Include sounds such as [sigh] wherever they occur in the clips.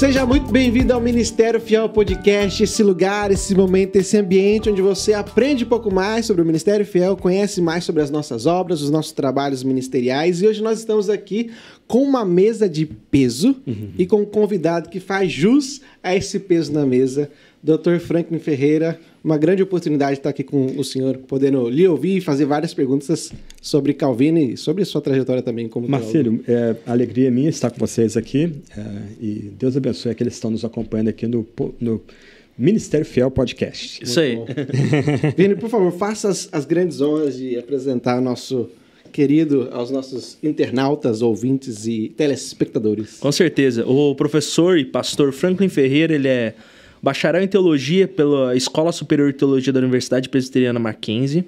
Seja muito bem-vindo ao Ministério Fiel Podcast, esse lugar, esse momento, esse ambiente onde você aprende um pouco mais sobre o Ministério Fiel, conhece mais sobre as nossas obras, os nossos trabalhos ministeriais. E hoje nós estamos aqui com uma mesa de peso uhum. e com um convidado que faz jus a esse peso na mesa, Dr. Franklin Ferreira. Uma grande oportunidade estar aqui com o senhor, podendo lhe ouvir e fazer várias perguntas sobre Calvino e sobre sua trajetória também como Marcelo, é, a alegria é minha estar com vocês aqui é, e Deus abençoe aqueles que estão nos acompanhando aqui no, no Ministério Fiel Podcast. Isso aí. [laughs] Vini, por favor, faça as, as grandes honras de apresentar nosso querido aos nossos internautas, ouvintes e telespectadores. Com certeza. O professor e pastor Franklin Ferreira, ele é bacharel em teologia pela Escola Superior de Teologia da Universidade Presbiteriana Mackenzie,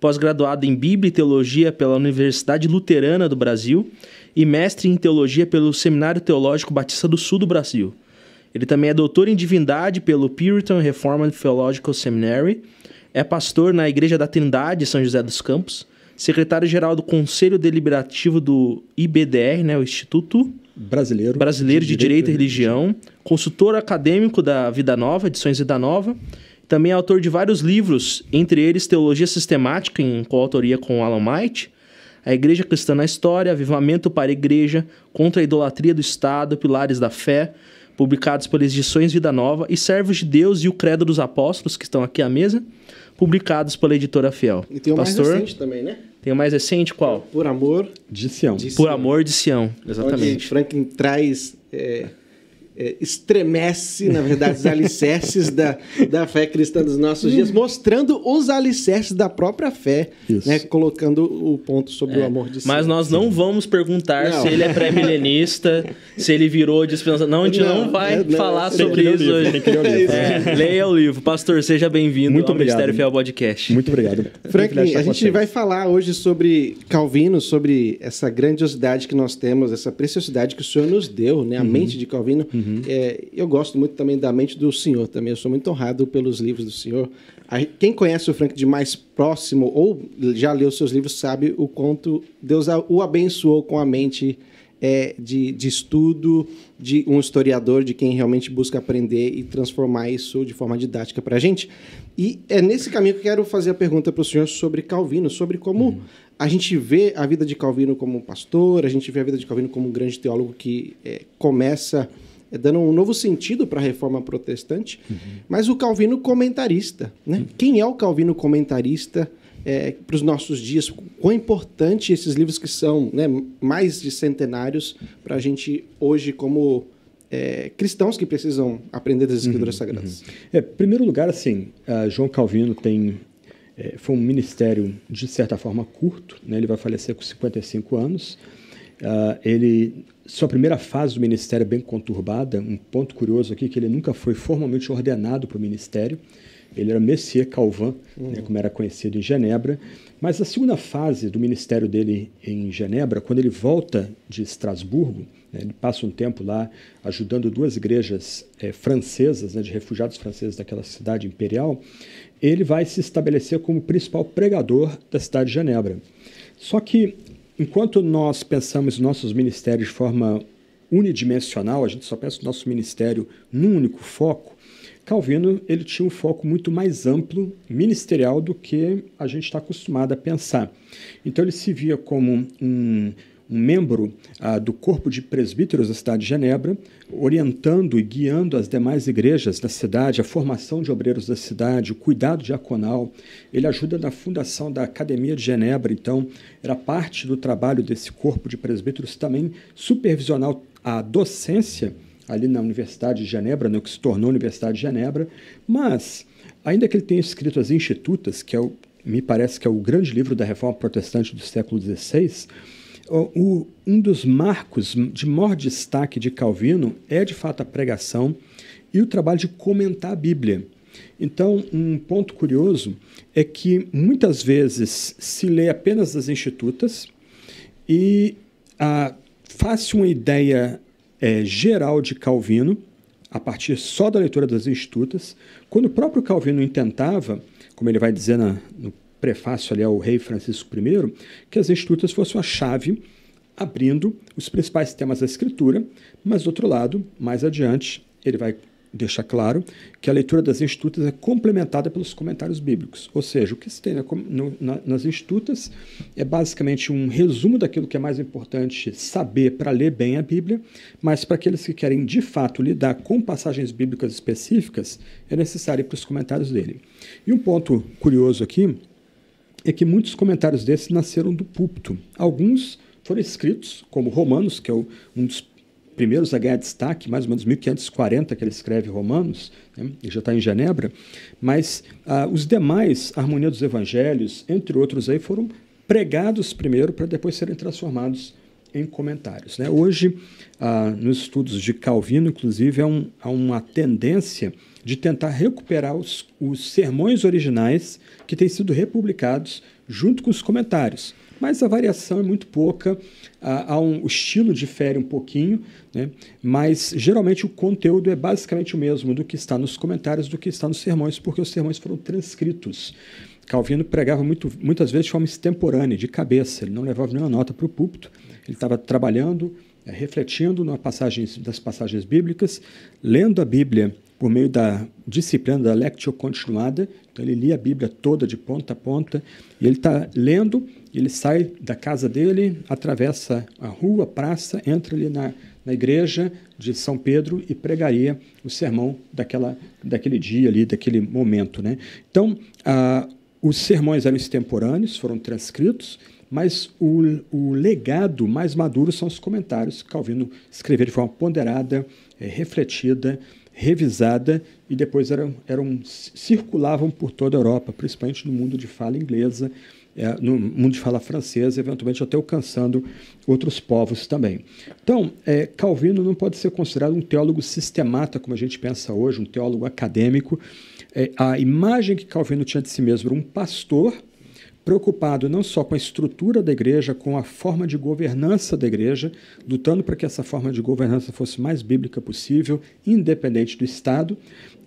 pós-graduado em Bíblia e Teologia pela Universidade Luterana do Brasil e mestre em Teologia pelo Seminário Teológico Batista do Sul do Brasil. Ele também é doutor em Divindade pelo Puritan Reformed Theological Seminary, é pastor na Igreja da Trindade, São José dos Campos, secretário-geral do Conselho Deliberativo do IBDR, né, o Instituto Brasileiro, Brasileiro de, de Direito, e Religião, Religião, consultor acadêmico da Vida Nova, edições Vida Nova, também é autor de vários livros, entre eles Teologia Sistemática, em coautoria com Alan Might, A Igreja Cristã na História, Avivamento para a Igreja, Contra a Idolatria do Estado, Pilares da Fé, publicados pelas edições Vida Nova, e Servos de Deus e o Credo dos Apóstolos, que estão aqui à mesa, publicados pela editora Fiel. E tem o Pastor, mais recente também, né? Tem o mais recente, qual? Por Amor de Sião. De Sião. Por Amor de Sião, exatamente. Onde Franklin traz é, é, estremece, na verdade, os [laughs] alicerces da, da fé cristã dos nossos dias, mostrando os alicerces da própria fé, né, colocando o ponto sobre é, o amor de Deus. Mas nós não vamos perguntar não. se ele é pré-milenista, [laughs] se ele virou dispensa. Não, a gente não, não vai é, não, falar é, sobre isso hoje. [laughs] leia o livro. Pastor, seja bem-vindo ao obrigado. Ministério Fiel Podcast. Muito obrigado. Franklin, a gente vai falar hoje sobre Calvino, sobre essa grandiosidade que nós temos, essa preciosidade que o Senhor nos deu, né? a uhum. mente de Calvino. Uhum. Uhum. É, eu gosto muito também da mente do senhor também. Eu sou muito honrado pelos livros do senhor. Quem conhece o Frank de mais próximo ou já leu seus livros sabe o quanto Deus o abençoou com a mente é, de, de estudo de um historiador, de quem realmente busca aprender e transformar isso de forma didática para a gente. E é nesse caminho que eu quero fazer a pergunta para o senhor sobre Calvino, sobre como uhum. a gente vê a vida de Calvino como um pastor, a gente vê a vida de Calvino como um grande teólogo que é, começa é dando um novo sentido para a reforma protestante, uhum. mas o Calvino comentarista. Né? Uhum. Quem é o Calvino comentarista é, para os nossos dias? Quão importante esses livros que são né, mais de centenários para a gente hoje como é, cristãos que precisam aprender das uhum, escrituras uhum, sagradas. Uhum. É, primeiro lugar, assim, João Calvino tem é, foi um ministério de certa forma curto, né? Ele vai falecer com 55 anos. Uh, ele sua primeira fase do ministério é bem conturbada. Um ponto curioso aqui é que ele nunca foi formalmente ordenado para o ministério. Ele era Messier Calvin, né, uhum. né, como era conhecido em Genebra. Mas a segunda fase do ministério dele em Genebra, quando ele volta de Estrasburgo, né, ele passa um tempo lá ajudando duas igrejas é, francesas, né, de refugiados franceses daquela cidade imperial, ele vai se estabelecer como principal pregador da cidade de Genebra. Só que enquanto nós pensamos nossos ministérios de forma unidimensional, a gente só pensa o nosso ministério num único foco, Calvino ele tinha um foco muito mais amplo ministerial do que a gente está acostumado a pensar. Então ele se via como um um membro ah, do Corpo de Presbíteros da cidade de Genebra, orientando e guiando as demais igrejas da cidade, a formação de obreiros da cidade, o cuidado diaconal. Ele ajuda na fundação da Academia de Genebra, então, era parte do trabalho desse Corpo de Presbíteros também supervisionar a docência ali na Universidade de Genebra, no que se tornou Universidade de Genebra, mas ainda que ele tenha escrito as Institutas, que é o, me parece que é o grande livro da Reforma Protestante do século XVI, o, um dos marcos de maior destaque de Calvino é de fato a pregação e o trabalho de comentar a Bíblia. Então, um ponto curioso é que muitas vezes se lê apenas das institutas e faz faz uma ideia é, geral de Calvino a partir só da leitura das institutas, quando o próprio Calvino intentava, como ele vai dizer na, no prefácio ali ao rei Francisco I, que as Institutas fossem a chave abrindo os principais temas da escritura, mas do outro lado, mais adiante, ele vai deixar claro que a leitura das institutas é complementada pelos comentários bíblicos, ou seja, o que se tem na, no, na, nas institutas é basicamente um resumo daquilo que é mais importante saber para ler bem a Bíblia, mas para aqueles que querem de fato lidar com passagens bíblicas específicas, é necessário ir para os comentários dele. E um ponto curioso aqui é que muitos comentários desses nasceram do púlpito. Alguns foram escritos, como Romanos, que é um dos primeiros a ganhar destaque, mais ou menos 1540 que ele escreve Romanos, né, e já está em Genebra, mas ah, os demais, Harmonia dos Evangelhos, entre outros aí, foram pregados primeiro para depois serem transformados em comentários. Né? Hoje, ah, nos estudos de Calvino, inclusive, há, é um, há uma tendência de tentar recuperar os, os sermões originais que têm sido republicados junto com os comentários. Mas a variação é muito pouca, ah, um, o estilo difere um pouquinho, né? mas geralmente o conteúdo é basicamente o mesmo do que está nos comentários, do que está nos sermões, porque os sermões foram transcritos. Calvino pregava muito, muitas vezes de forma extemporânea, de cabeça, ele não levava nenhuma nota para o púlpito, ele estava trabalhando, é, refletindo na passagem, das passagens bíblicas, lendo a Bíblia por meio da disciplina da lectio continuada, então ele lia a Bíblia toda de ponta a ponta, e ele está lendo, ele sai da casa dele, atravessa a rua, a praça, entra ali na, na igreja de São Pedro e pregaria o sermão daquela, daquele dia ali, daquele momento. Né? Então, a, os sermões eram extemporâneos, foram transcritos, mas o, o legado mais maduro são os comentários que Calvino escreveu de forma ponderada, é, refletida, revisada e depois eram, eram, circulavam por toda a Europa, principalmente no mundo de fala inglesa, é, no mundo de fala francesa, eventualmente até alcançando outros povos também. Então, é, Calvino não pode ser considerado um teólogo sistemata, como a gente pensa hoje, um teólogo acadêmico, é, a imagem que Calvino tinha de si mesmo, um pastor preocupado não só com a estrutura da igreja, com a forma de governança da igreja, lutando para que essa forma de governança fosse mais bíblica possível, independente do Estado.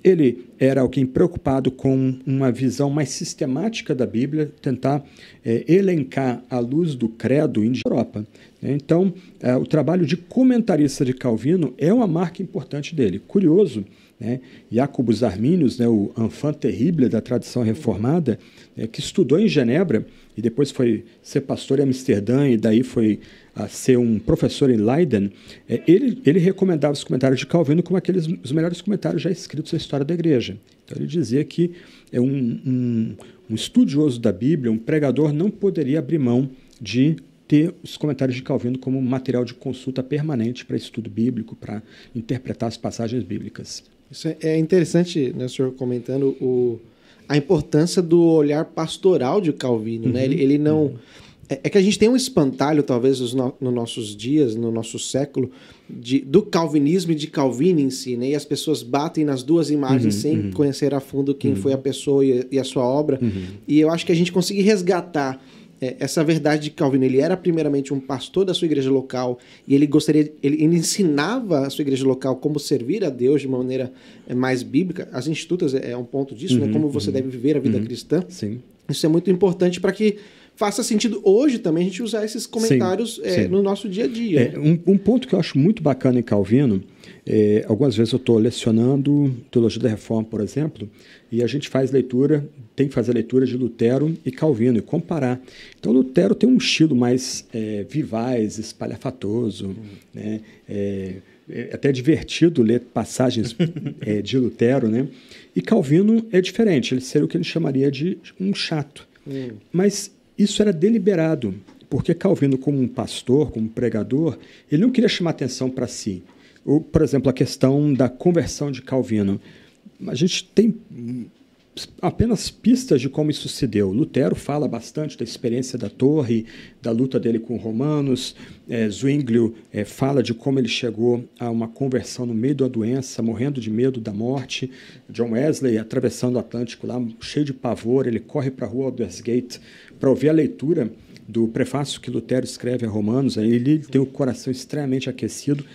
Ele era alguém preocupado com uma visão mais sistemática da Bíblia, tentar é, elencar à luz do credo em Europa. É, então, é, o trabalho de comentarista de Calvino é uma marca importante dele. Curioso né? Jacobus Arminius, né, o enfant terrible da tradição reformada, né, que estudou em Genebra e depois foi ser pastor em Amsterdã e daí foi a ser um professor em Leiden, é, ele, ele recomendava os comentários de Calvino como aqueles os melhores comentários já escritos na história da igreja. Então ele dizia que é um, um, um estudioso da Bíblia, um pregador, não poderia abrir mão de ter os comentários de Calvino como material de consulta permanente para estudo bíblico, para interpretar as passagens bíblicas. Isso é, é interessante, né, o senhor comentando o, a importância do olhar pastoral de Calvino, uhum. né? Ele, uhum. ele não... Uhum. É, é que a gente tem um espantalho, talvez, nos, no, nossos dias, no nosso século, de, do calvinismo e de Calvino em si, né? E as pessoas batem nas duas imagens uhum, sem uhum. conhecer a fundo quem uhum. foi a pessoa e, e a sua obra. Uhum. E eu acho que a gente conseguir resgatar é, essa verdade de Calvino, ele era primeiramente um pastor da sua igreja local e ele gostaria, ele, ele ensinava a sua igreja local como servir a Deus de uma maneira é, mais bíblica. As institutas é, é um ponto disso, né? uhum, né? Como você uhum, deve viver a vida uhum, cristã. Sim. Isso é muito importante para que faça sentido hoje também a gente usar esses comentários sim, é, sim. no nosso dia a dia. É, né? um, um, ponto que eu acho muito bacana em Calvino, é, algumas vezes eu estou lecionando Teologia da Reforma, por exemplo, e a gente faz leitura, tem que fazer leitura de Lutero e Calvino e comparar. Então, Lutero tem um estilo mais é, vivaz, espalhafatoso, hum. né? é, é até divertido ler passagens [laughs] é, de Lutero, né? E Calvino é diferente, ele seria o que ele chamaria de um chato. Hum. Mas isso era deliberado, porque Calvino, como um pastor, como um pregador, ele não queria chamar atenção para si. Ou, por exemplo, a questão da conversão de Calvino. A gente tem apenas pistas de como isso se deu. Lutero fala bastante da experiência da torre, da luta dele com romanos. É, Zwinglio é, fala de como ele chegou a uma conversão no meio da doença, morrendo de medo da morte. John Wesley atravessando o Atlântico lá, cheio de pavor, ele corre para a rua Aldersgate para ouvir a leitura do prefácio que Lutero escreve a Romanos. Ele tem o coração extremamente aquecido.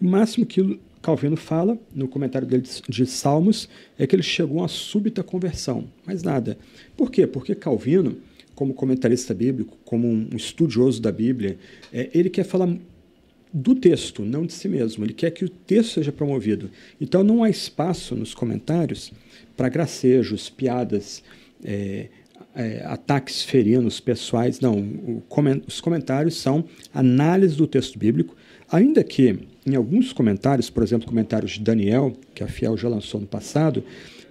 O máximo que Calvino fala, no comentário dele de Salmos, é que ele chegou a uma súbita conversão, mas nada. Por quê? Porque Calvino, como comentarista bíblico, como um estudioso da Bíblia, é, ele quer falar do texto, não de si mesmo. Ele quer que o texto seja promovido. Então não há espaço nos comentários para gracejos, piadas, é, é, ataques ferinos pessoais. Não. os comentários são análise do texto bíblico, ainda que em alguns comentários, por exemplo, comentários de Daniel, que a Fiel já lançou no passado,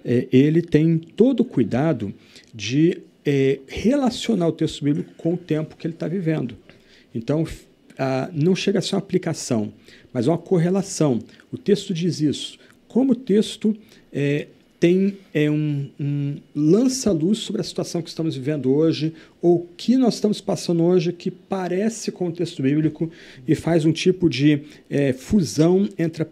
é, ele tem todo o cuidado de é, relacionar o texto bíblico com o tempo que ele está vivendo. Então, a, não chega a ser uma aplicação, mas uma correlação. O texto diz isso. Como o texto é, tem é, um, um lança-luz sobre a situação que estamos vivendo hoje, ou o que nós estamos passando hoje, que parece com o texto bíblico e faz um tipo de é, fusão entre a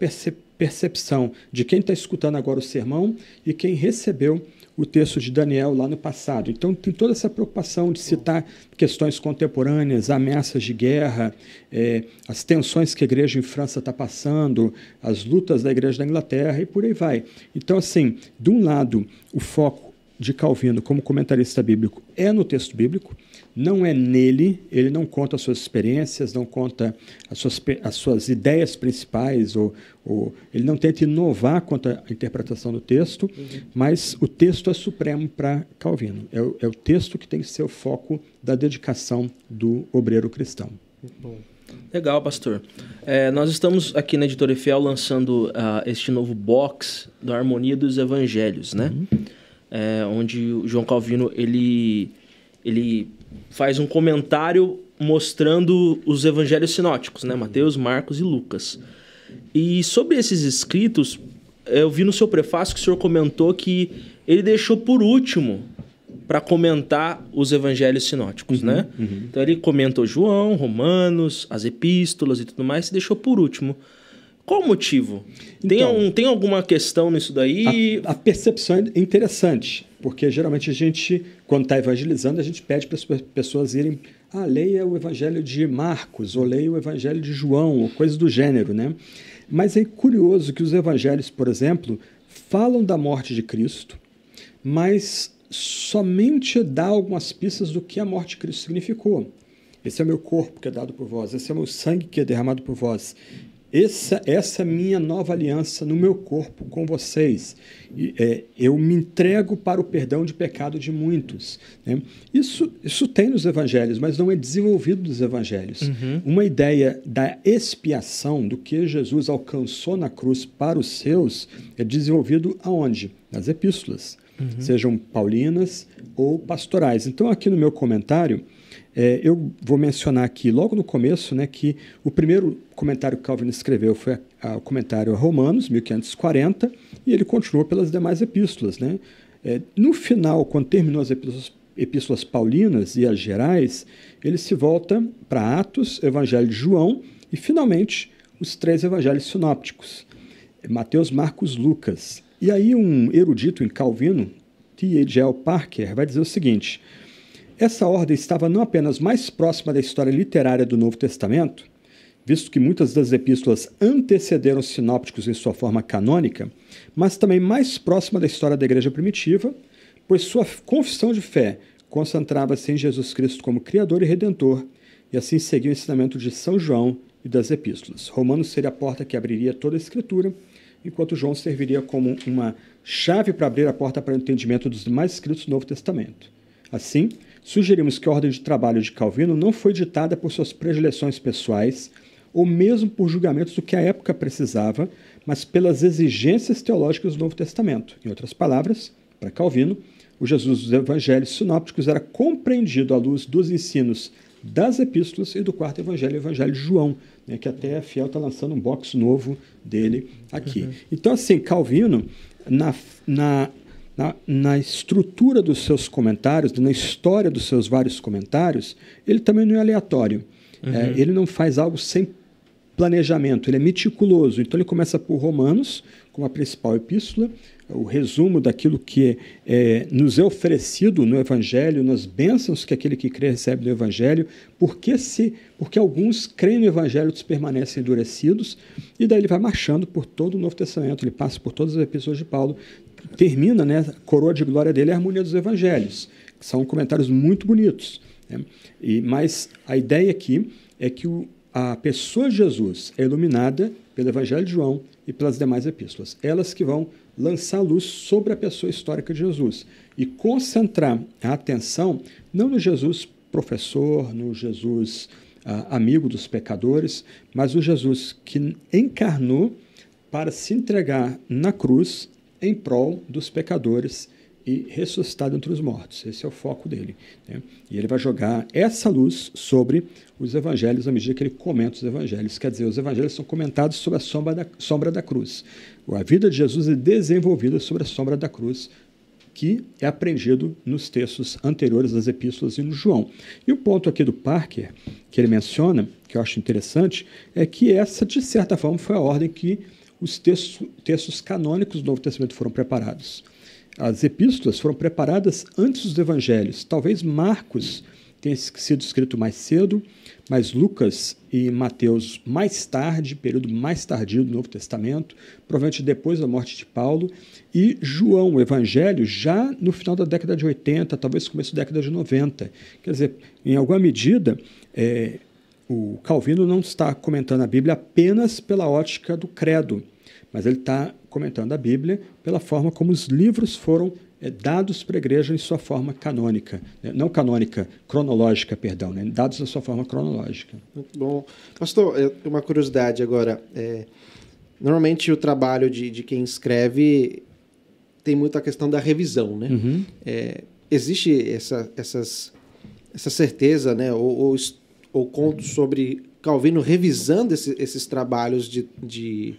percepção de quem está escutando agora o sermão e quem recebeu o texto de Daniel lá no passado. Então tem toda essa preocupação de citar questões contemporâneas, ameaças de guerra, é, as tensões que a igreja em França está passando, as lutas da igreja da Inglaterra e por aí vai. Então, assim, de um lado, o foco de Calvino como comentarista bíblico é no texto bíblico, não é nele, ele não conta as suas experiências, não conta as suas, as suas ideias principais, ou, ou ele não tenta inovar quanto à interpretação do texto, uhum. mas o texto é supremo para Calvino. É, é, o texto que tem que ser o foco da dedicação do obreiro cristão. Legal, pastor. É, nós estamos aqui na Editora Fiel lançando uh, este novo box da Harmonia dos Evangelhos, né? Uhum. É, onde o João Calvino ele ele faz um comentário mostrando os evangelhos sinóticos, né? Mateus, Marcos e Lucas. E sobre esses escritos, eu vi no seu prefácio que o senhor comentou que ele deixou por último para comentar os evangelhos sinóticos, uhum, né? Uhum. Então ele comentou João, Romanos, as epístolas e tudo mais, e deixou por último. Qual o motivo? Então, tem, um, tem alguma questão nisso daí? A, a percepção é interessante. Porque geralmente a gente, quando está evangelizando, a gente pede para as pessoas irem, ah, leia o evangelho de Marcos, ou leia o evangelho de João, ou coisa do gênero, né? Mas é curioso que os evangelhos, por exemplo, falam da morte de Cristo, mas somente dá algumas pistas do que a morte de Cristo significou. Esse é o meu corpo que é dado por vós, esse é o meu sangue que é derramado por vós essa, essa é minha nova aliança no meu corpo com vocês. E, é, eu me entrego para o perdão de pecado de muitos. Né? Isso, isso tem nos evangelhos, mas não é desenvolvido nos evangelhos. Uhum. Uma ideia da expiação, do que Jesus alcançou na cruz para os seus, é desenvolvido aonde? Nas epístolas, uhum. sejam paulinas ou pastorais. Então, aqui no meu comentário, é, eu vou mencionar aqui logo no começo né, que o primeiro comentário que Calvin escreveu foi a, a, o comentário a Romanos, 1540, e ele continuou pelas demais epístolas. Né? É, no final, quando terminou as epístolas, epístolas paulinas e as gerais, ele se volta para Atos, Evangelho de João e, finalmente, os três evangelhos sinópticos, Mateus, Marcos, Lucas. E aí um erudito em Calvino, T.H.L. Parker, vai dizer o seguinte, essa ordem estava não apenas mais próxima da história literária do Novo Testamento, visto que muitas das epístolas antecederam os sinópticos em sua forma canônica, mas também mais próxima da história da igreja primitiva, pois sua confissão de fé concentrava-se em Jesus Cristo como Criador e Redentor, e assim seguia o ensinamento de São João e das epístolas. Romanos seria a porta que abriria toda a escritura, enquanto João serviria como uma chave para abrir a porta para o entendimento dos demais escritos do Novo Testamento. Assim, sugerimos que a ordem de trabalho de Calvino não foi ditada por suas predileções pessoais, ou mesmo por julgamentos do que a época precisava, mas pelas exigências teológicas do Novo Testamento. Em outras palavras, para Calvino, o Jesus dos evangelhos sinópticos era compreendido à luz dos ensinos das epístolas e do quarto evangelho, o evangelho de João, né, que até a é Fiel está lançando um box novo dele aqui. Uhum. Então, assim, Calvino, na, na, na, na, estrutura dos seus comentários, na história dos seus vários comentários, ele também não é aleatório. É, uhum. É, ele não faz algo sem planejamento, ele é meticuloso. Então ele começa por Romanos, como a principal epístola, o resumo daquilo que é, é, nos é oferecido no Evangelho, nas bênçãos que aquele que crê recebe do Evangelho, porque, se, porque alguns creem no Evangelho, e permanecem endurecidos, e daí ele vai marchando por todo o Novo Testamento, ele passa por todas as epístolas de Paulo, termina, né, a coroa de glória dele é a harmonia dos Evangelhos, que são comentários muito bonitos. Né? E, mas a ideia aqui é que o, a pessoa de Jesus é iluminada pelo Evangelho de João e pelas demais epístolas. Elas que vão lançar luz sobre a pessoa histórica de Jesus e concentrar a atenção não no Jesus professor, no Jesus ah, amigo dos pecadores, mas no Jesus que encarnou para se entregar na cruz em prol dos pecadores e ressuscitado entre os mortos. Esse é o foco dele. Né? E ele vai jogar essa luz sobre os evangelhos à medida que ele comenta os evangelhos. Quer dizer, os evangelhos são comentados sobre a sombra da, sombra da cruz. A vida de Jesus é desenvolvida sobre a sombra da cruz, que é aprendido nos textos anteriores das epístolas e no João. E o ponto aqui do Parker, que ele menciona, que eu acho interessante, é que essa, de certa forma, foi a ordem que os textos, textos canônicos do Novo Testamento foram preparados. As epístolas foram preparadas antes dos evangelhos. Talvez Marcos tenha sido escrito mais cedo, mas Lucas e Mateus mais tarde, período mais tardio do Novo Testamento, provavelmente depois da morte de Paulo, e João, o Evangelho, já no final da década de 80, talvez começo da década de 90. Quer dizer, em alguma medida, é, o Calvino não está comentando a Bíblia apenas pela ótica do credo, mas ele está comentando a Bíblia pela forma como os livros foram é, dados para a igreja em sua forma canônica, né? não canônica, cronológica, perdão, né? dados na sua forma cronológica. Muito bom. Pastor, uma curiosidade agora. É, normalmente o trabalho de, de quem escreve tem muito a questão da revisão, né? Uhum. É, existe essa, essas, essa certeza, né? Ou, ou, ou conto sobre Calvino revisando esse, esses trabalhos de, de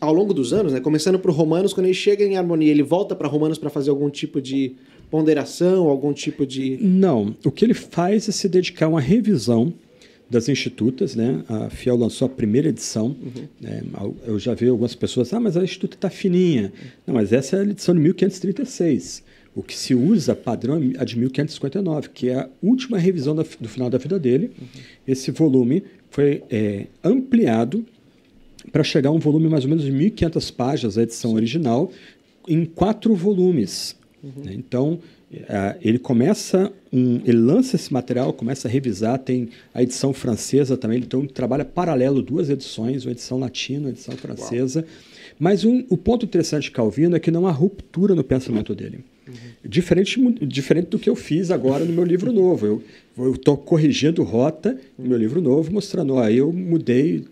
ao longo dos anos, né, começando por Romanos, quando ele chega em harmonia, ele volta para Romanos para fazer algum tipo de ponderação, algum tipo de. Não. O que ele faz é se dedicar a uma revisão das institutas, né? A Fiel lançou a primeira edição. Uhum. Né? Eu já vi algumas pessoas, ah, mas a instituta está fininha. Não, mas essa é a edição de 1536. O que se usa padrão é a de 1559, que é a última revisão da, do final da vida dele. Uhum. Esse volume foi é, ampliado para chegar a um volume mais ou menos de 1.500 páginas, a edição Sim. original, em quatro volumes. Uhum. Né? Então, é, ele começa um, ele lança esse material, começa a revisar, tem a edição francesa também, ele então trabalha paralelo duas edições, uma edição latina, uma edição francesa. Uau. Mas um, o ponto interessante de Calvino é que não há ruptura no pensamento uhum. dele. Uhum. Diferente, diferente do que eu fiz agora no meu livro novo. Eu estou corrigindo rota no meu livro novo, mostrando, ó, eu mudei,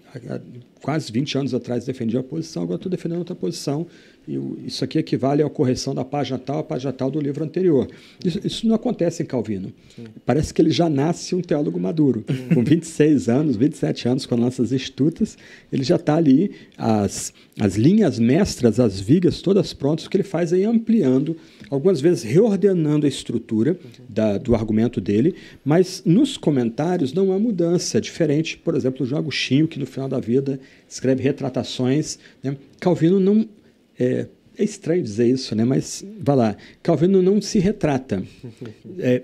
quase 20 anos atrás defendia uma posição, agora estou defendendo outra posição isso aqui equivale à correção da página tal à página tal do livro anterior. Isso, isso não acontece em Calvino. Sim. Parece que ele já nasce um teólogo maduro. Com 26 uhum. anos, 27 anos, com as nossas estutas, ele já está ali, as, as linhas mestras, as vigas todas prontas, que ele faz aí é ampliando, algumas vezes reordenando a estrutura uhum. da, do argumento dele, mas nos comentários não há mudança. É diferente, por exemplo, João Agostinho, que no final da vida escreve retratações. Né? Calvino não é, é estranho dizer isso, né? Mas vá lá. Calvino não se retrata, [laughs] é,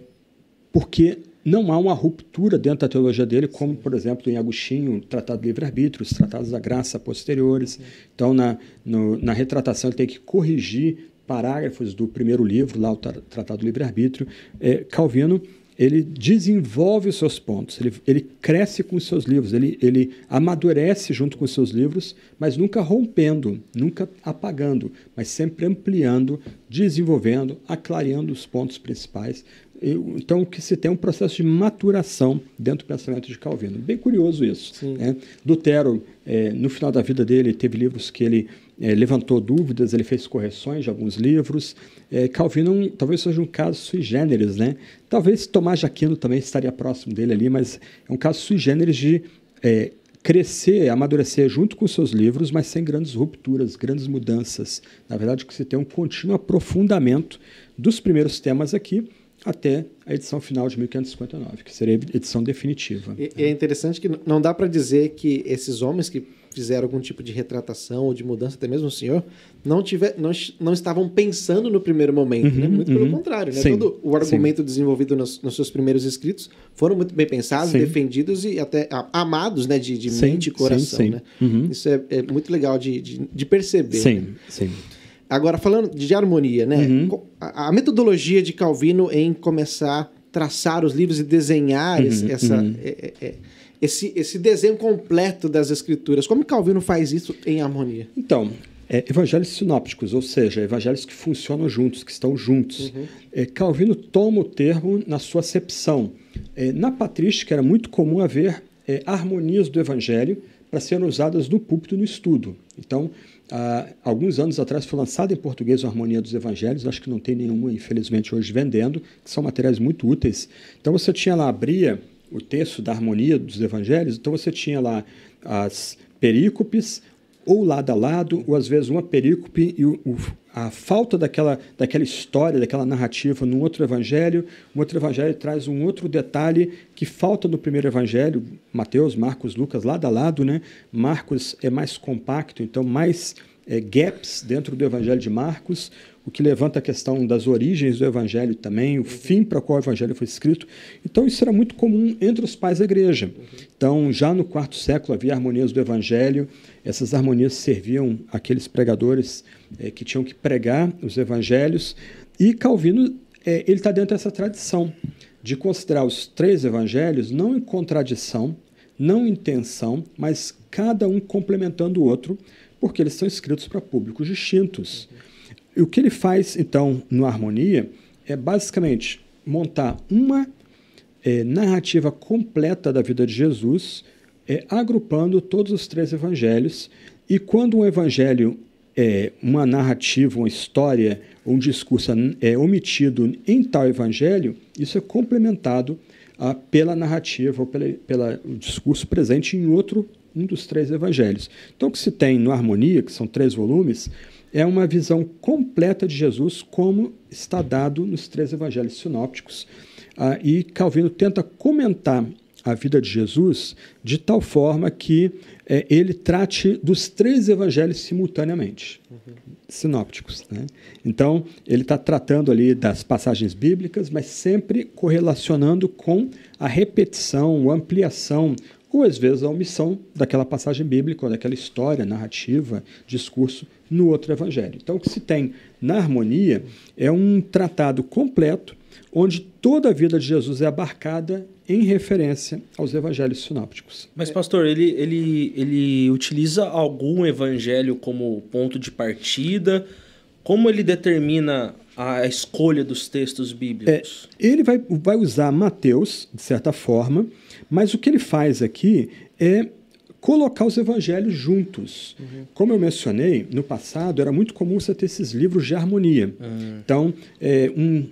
porque não há uma ruptura dentro da teologia dele, como, por exemplo, em Agostinho, Tratado do Livre-Arbítrio, os Tratados da Graça posteriores. Então, na, no, na retratação, ele tem que corrigir parágrafos do primeiro livro, lá o Tratado do Livre-Arbítrio. É, Calvino ele desenvolve os seus pontos, ele, ele cresce com os seus livros, ele, ele amadurece junto com os seus livros, mas nunca rompendo, nunca apagando, mas sempre ampliando, desenvolvendo, aclareando os pontos principais. Então, que se tem um processo de maturação dentro do pensamento de Calvino. Bem curioso isso. Né? Lutero, é, no final da vida dele, teve livros que ele é, levantou dúvidas, ele fez correções de alguns livros. É, Calvino talvez seja um caso sui generis, né? Talvez Tomás de Aquino também estaria próximo dele ali, mas é um caso sui generis de é, crescer, amadurecer junto com seus livros, mas sem grandes rupturas, grandes mudanças. Na verdade, que você tem um contínuo aprofundamento dos primeiros temas aqui até a edição final de 1559, que seria a edição definitiva. E, é. é interessante que não dá para dizer que esses homens que fizeram algum tipo de retratação ou de mudança, até mesmo o senhor, não, tiver, não, não estavam pensando no primeiro momento. Né? Uhum, né? Muito uhum. pelo contrário. Né? Sim, Todo o argumento sim. desenvolvido nos, nos, seus primeiros escritos foram muito bem pensados, sim. defendidos e até amados né? de, de mente e coração. Né? Uhum. Isso é, é, muito legal de, de, de perceber. Sim, né? sim. Agora, falando de harmonia, né? Uhum. A, a metodologia de Calvino em começar a traçar os livros e desenhar uhum, essa. Uhum. É, é, é esse, esse desenho completo das escrituras. Como Calvino faz isso em harmonia? Então, é, evangelhos sinópticos, ou seja, evangelhos que funcionam juntos, que estão juntos. Uhum. É, Calvino toma o termo na sua acepção. É, na patrística era muito comum haver é, harmonias do evangelho para serem usadas no púlpito no estudo. Então, há, alguns anos atrás foi lançada em português a Harmonia dos Evangelhos, acho que não tem nenhuma, infelizmente, hoje vendendo, que são materiais muito úteis. Então, você tinha lá, abria o texto da harmonia dos evangelhos, então você tinha lá as perícopes, ou lado a lado, ou às vezes uma perícope e o, o, a falta daquela, daquela história, daquela narrativa num outro evangelho. Um outro evangelho traz um outro detalhe que falta no primeiro evangelho, Mateus, Marcos, Lucas, lado a lado, né? Marcos é mais compacto, então mais é, gaps dentro do evangelho de Marcos o que levanta a questão das origens do evangelho também, o fim para qual o evangelho foi escrito. Então, isso era muito comum entre os pais da igreja. Então, já no quarto século havia harmonias do evangelho, essas harmonias serviam aqueles pregadores é, que tinham que pregar os evangelhos, e Calvino é, ele está dentro dessa tradição de considerar os três evangelhos não em contradição, não em tensão, mas cada um complementando o outro, porque eles são escritos para públicos distintos. Uhum. E o que ele faz, então, no Harmonia é basicamente montar uma é, narrativa completa da vida de Jesus, é, agrupando todos os três evangelhos. E quando um evangelho, é, uma narrativa, uma história, um discurso é, é omitido em tal evangelho, isso é complementado ah, pela narrativa ou pelo discurso presente em outro um dos três evangelhos. Então, o que se tem no Harmonia, que são três volumes, é uma visão completa de Jesus, como está dado nos três evangelhos sinópticos. Ah, e Calvino tenta comentar a vida de Jesus de tal forma que é, ele trate dos três evangelhos simultaneamente, uhum. sinópticos. Né? Então, ele está tratando ali das passagens bíblicas, mas sempre correlacionando com a repetição, a ampliação ou às vezes a omissão daquela passagem bíblica, ou daquela história, narrativa, discurso no outro evangelho. Então, o que se tem na harmonia é um tratado completo onde toda a vida de Jesus é abarcada em referência aos evangelhos sinópticos. Mas, pastor, ele, ele, ele utiliza algum evangelho como ponto de partida? Como ele determina a escolha dos textos bíblicos? É, ele vai, vai usar Mateus, de certa forma, mas o que ele faz aqui é colocar os evangelhos juntos. Uhum. Como eu mencionei, no passado era muito comum você ter esses livros de harmonia. Uhum. Então, é, um,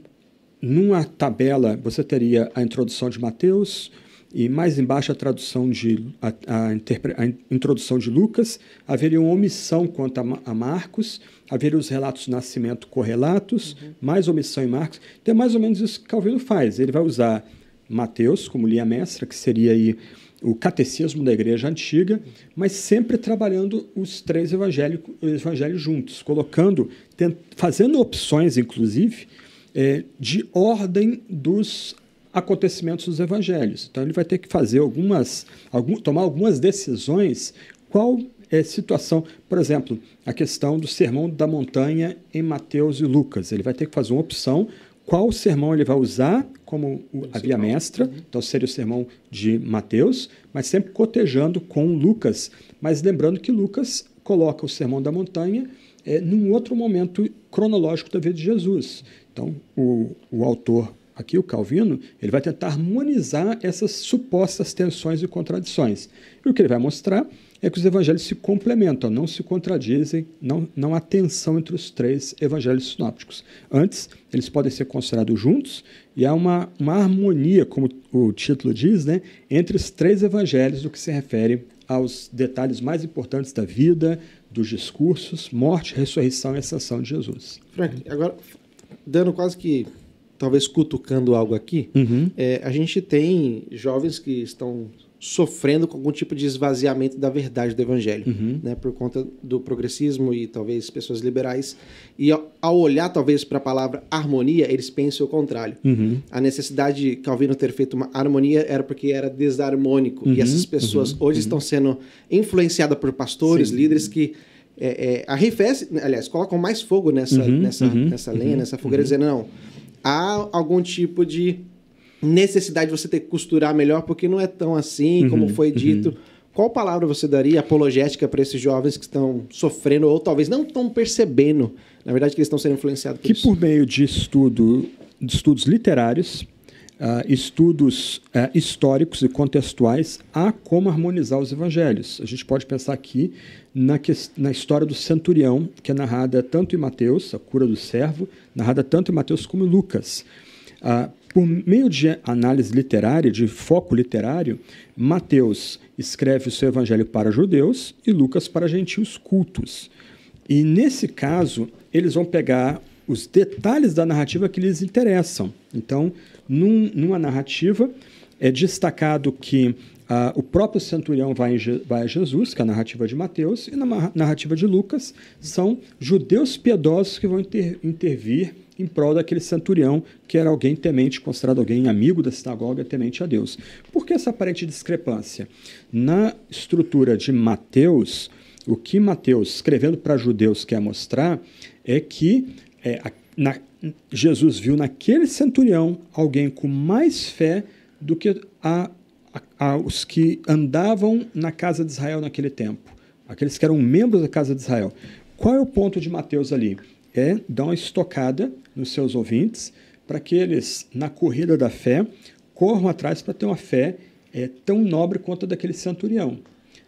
numa tabela você teria a introdução de Mateus e mais embaixo a tradução de a, a, a introdução de Lucas haveria uma omissão quanto a, a Marcos haveria os relatos do nascimento correlatos uhum. mais omissão em Marcos então é mais ou menos isso que Calvino faz ele vai usar Mateus, como linha mestra, que seria aí o catecismo da igreja antiga, mas sempre trabalhando os três evangelhos, evangelhos juntos, colocando, fazendo opções, inclusive, é, de ordem dos acontecimentos dos evangelhos. Então ele vai ter que fazer algumas, algum, tomar algumas decisões. Qual é, situação, por exemplo, a questão do sermão da montanha em Mateus e Lucas. Ele vai ter que fazer uma opção qual sermão ele vai usar como a via mestra, uhum. então seria o sermão de Mateus, mas sempre cotejando com Lucas. Mas lembrando que Lucas coloca o sermão da montanha é, num outro momento cronológico da vida de Jesus. Então, o, o autor aqui, o Calvino, ele vai tentar harmonizar essas supostas tensões e contradições. E o que ele vai mostrar é que os evangelhos se complementam, não se contradizem, não, não há tensão entre os três evangelhos sinópticos. Antes, eles podem ser considerados juntos e há uma, uma harmonia, como o título diz, né, entre os três evangelhos no que se refere aos detalhes mais importantes da vida, dos discursos, morte, ressurreição e ascensão de Jesus. Frank, agora, dando quase que, talvez cutucando algo aqui, uhum. é, a gente tem jovens que estão sofrendo com algum tipo de esvaziamento da verdade do evangelho, uhum. né, por conta do progressismo e talvez pessoas liberais. E ao, olhar talvez para a palavra harmonia, eles pensam o contrário. Uhum. A necessidade de Calvino ter feito uma harmonia era porque era desarmônico. Uhum. E essas uhum. pessoas hoje uhum. estão sendo influenciadas por pastores, Sim. líderes que é, é, arrefece, aliás, colocam mais fogo nessa, uhum. nessa, nessa lenha, nessa fogueira, dizendo não, há algum tipo de necessidade de você ter que costurar melhor, porque não é tão assim, uhum, como foi uhum. dito. Uhum. Qual palavra você daria apologética para esses jovens que estão sofrendo ou talvez não estão percebendo, na verdade, que eles estão sendo influenciados por que isso? Que por meio de estudo, de estudos literários, Uh, estudos uh, históricos e contextuais há como harmonizar os evangelhos. A gente pode pensar aqui na, que, na, história do centurião, que é narrada tanto em Mateus, a cura do servo, narrada tanto em Mateus como em Lucas. Uh, por meio de análise literária, de foco literário, Mateus escreve o seu evangelho para judeus e Lucas para gentios cultos. E nesse caso, eles vão pegar os detalhes da narrativa que lhes interessam. Então, num, numa narrativa, é destacado que ah, o próprio centurião vai, em, vai, a Jesus, que é a narrativa de Mateus, e na narrativa de Lucas, são judeus piedosos que vão inter, intervir em prol daquele centurião que era alguém temente, considerado alguém amigo da sinagoga, temente a Deus. Por que essa aparente discrepância? Na estrutura de Mateus, o que Mateus, escrevendo para judeus, quer mostrar é que é, na, Jesus viu naquele centurião alguém com mais fé do que a, a, a, os que andavam na casa de Israel naquele tempo, aqueles que eram membros da casa de Israel. Qual é o ponto de Mateus ali? É dar uma estocada nos seus ouvintes, para que eles, na corrida da fé, corram atrás para ter uma fé é, tão nobre quanto a daquele centurião.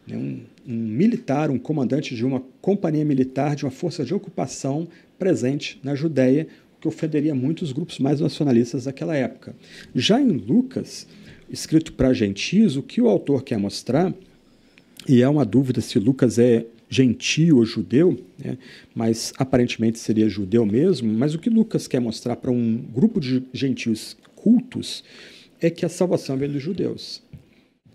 Né? Um, um militar, um comandante de uma companhia militar, de uma força de ocupação presente na Judéia, que ofenderia muitos grupos mais nacionalistas daquela época. Já em Lucas, escrito para gentios, o que o autor quer mostrar, e é uma dúvida se Lucas é gentio ou judeu, né? mas aparentemente seria judeu mesmo. Mas o que Lucas quer mostrar para um grupo de gentios cultos é que a salvação vem dos judeus.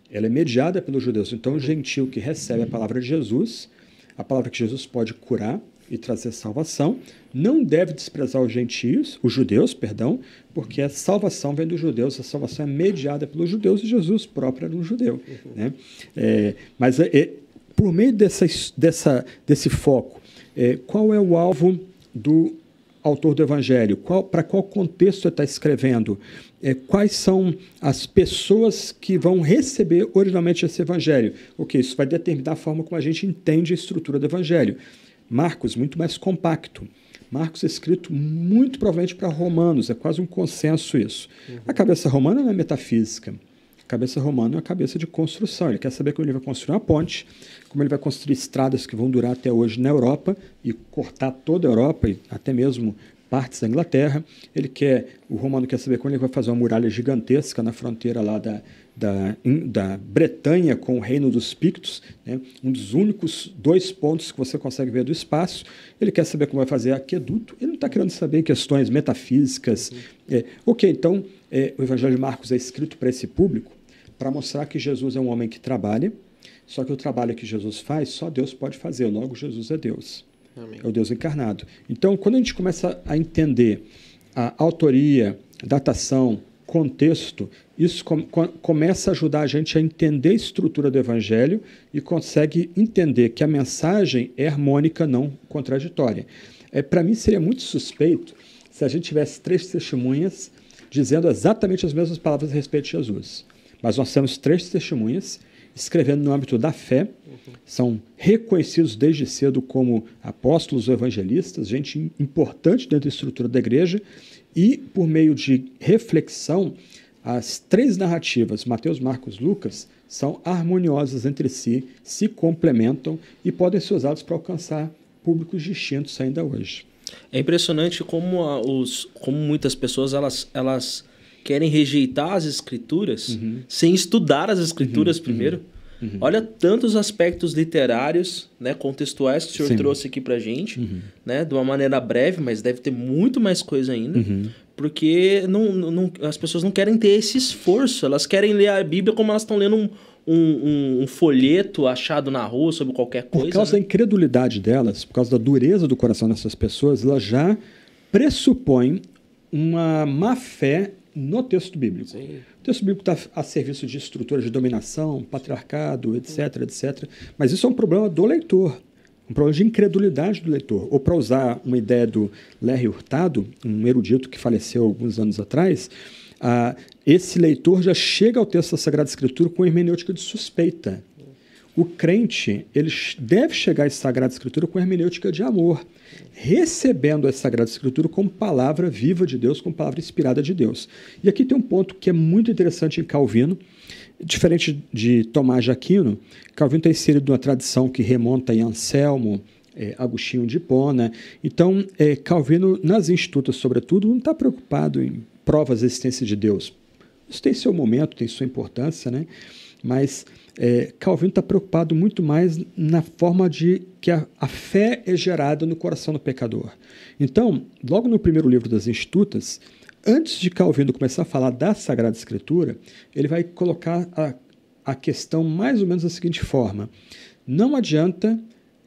Ela é mediada pelos judeus. Então, o gentio que recebe a palavra de Jesus, a palavra que Jesus pode curar e trazer salvação, não deve desprezar os gentios, os judeus, perdão, porque a salvação vem dos judeus, a salvação é mediada pelos judeus e Jesus próprio era um judeu. Né? É, mas é, é por meio dessa, dessa, desse foco, é, qual é o alvo do autor do Evangelho? Para qual contexto ele está escrevendo? É, quais são as pessoas que vão receber originalmente esse Evangelho? Ok, isso vai determinar a forma como a gente entende a estrutura do Evangelho. Marcos, muito mais compacto. Marcos é escrito muito provavelmente para romanos, é quase um consenso isso. Uhum. A cabeça romana não é metafísica. Cabeça romana é uma cabeça de construção. Ele quer saber como ele vai construir uma ponte, como ele vai construir estradas que vão durar até hoje na Europa e cortar toda a Europa e até mesmo partes da Inglaterra. Ele quer, o romano quer saber como ele vai fazer uma muralha gigantesca na fronteira lá da, da, da Bretanha com o Reino dos Pictos, né? um dos únicos dois pontos que você consegue ver do espaço. Ele quer saber como vai fazer aqueduto, ele não está querendo saber questões metafísicas. Uhum. É, ok, então é, o Evangelho de Marcos é escrito para esse público, para mostrar que Jesus é um homem que trabalha, só que o trabalho que Jesus faz, só Deus pode fazer, logo Jesus é Deus. Amém. É o Deus encarnado. Então, quando a gente começa a entender a autoria, datação, contexto, isso com, com, começa a ajudar a gente a entender a estrutura do Evangelho e consegue entender que a mensagem é harmônica, não contraditória. É, Para mim, seria muito suspeito se a gente tivesse três testemunhas dizendo exatamente as mesmas palavras a respeito de Jesus. Mas nós temos três testemunhas escrevendo no âmbito da fé, são reconhecidos desde cedo como apóstolos ou evangelistas, gente importante dentro da estrutura da igreja, e por meio de reflexão, as três narrativas, Mateus, Marcos, Lucas, são harmoniosas entre si, se complementam e podem ser usados para alcançar públicos distintos ainda hoje. É impressionante como, os, como muitas pessoas elas, elas querem rejeitar as escrituras uhum. sem estudar as escrituras uhum. primeiro. Uhum. uhum. Olha tantos aspectos literários, né, contextuais que o senhor Sim. trouxe aqui para gente, uhum. né, de uma maneira breve, mas deve ter muito mais coisa ainda, uhum. porque não, não, as pessoas não querem ter esse esforço, elas querem ler a Bíblia como elas estão lendo um, um, um, um, folheto achado na rua sobre qualquer coisa. Por causa né? da incredulidade delas, por causa da dureza do coração dessas pessoas, elas já pressupõem uma má fé no texto bíblico. Sim. O texto bíblico está a serviço de estruturas de dominação, patriarcado, etc, uhum. etc. Mas isso é um problema do leitor, um problema de incredulidade do leitor. Ou para usar uma ideia do Larry Hurtado, um erudito que faleceu alguns anos atrás, ah, esse leitor já chega ao texto da Sagrada Escritura com hermenêutica de suspeita. O crente ele deve chegar à Sagrada Escritura com hermenêutica de amor, recebendo a Sagrada Escritura como palavra viva de Deus, como palavra inspirada de Deus. E aqui tem um ponto que é muito interessante em Calvino, diferente de Tomás de Aquino. Calvino está inserido numa tradição que remonta em Anselmo, é, Agostinho de Hipona. Então, é, Calvino, nas institutas, sobretudo, não está preocupado em provas da existência de Deus. Isso tem seu momento, tem sua importância, né? mas é, Calvino está preocupado muito mais na forma de que a, a, fé é gerada no coração do pecador. Então, logo no primeiro livro das Institutas, antes de Calvino começar a falar da Sagrada Escritura, ele vai colocar a, a questão mais ou menos da seguinte forma: não adianta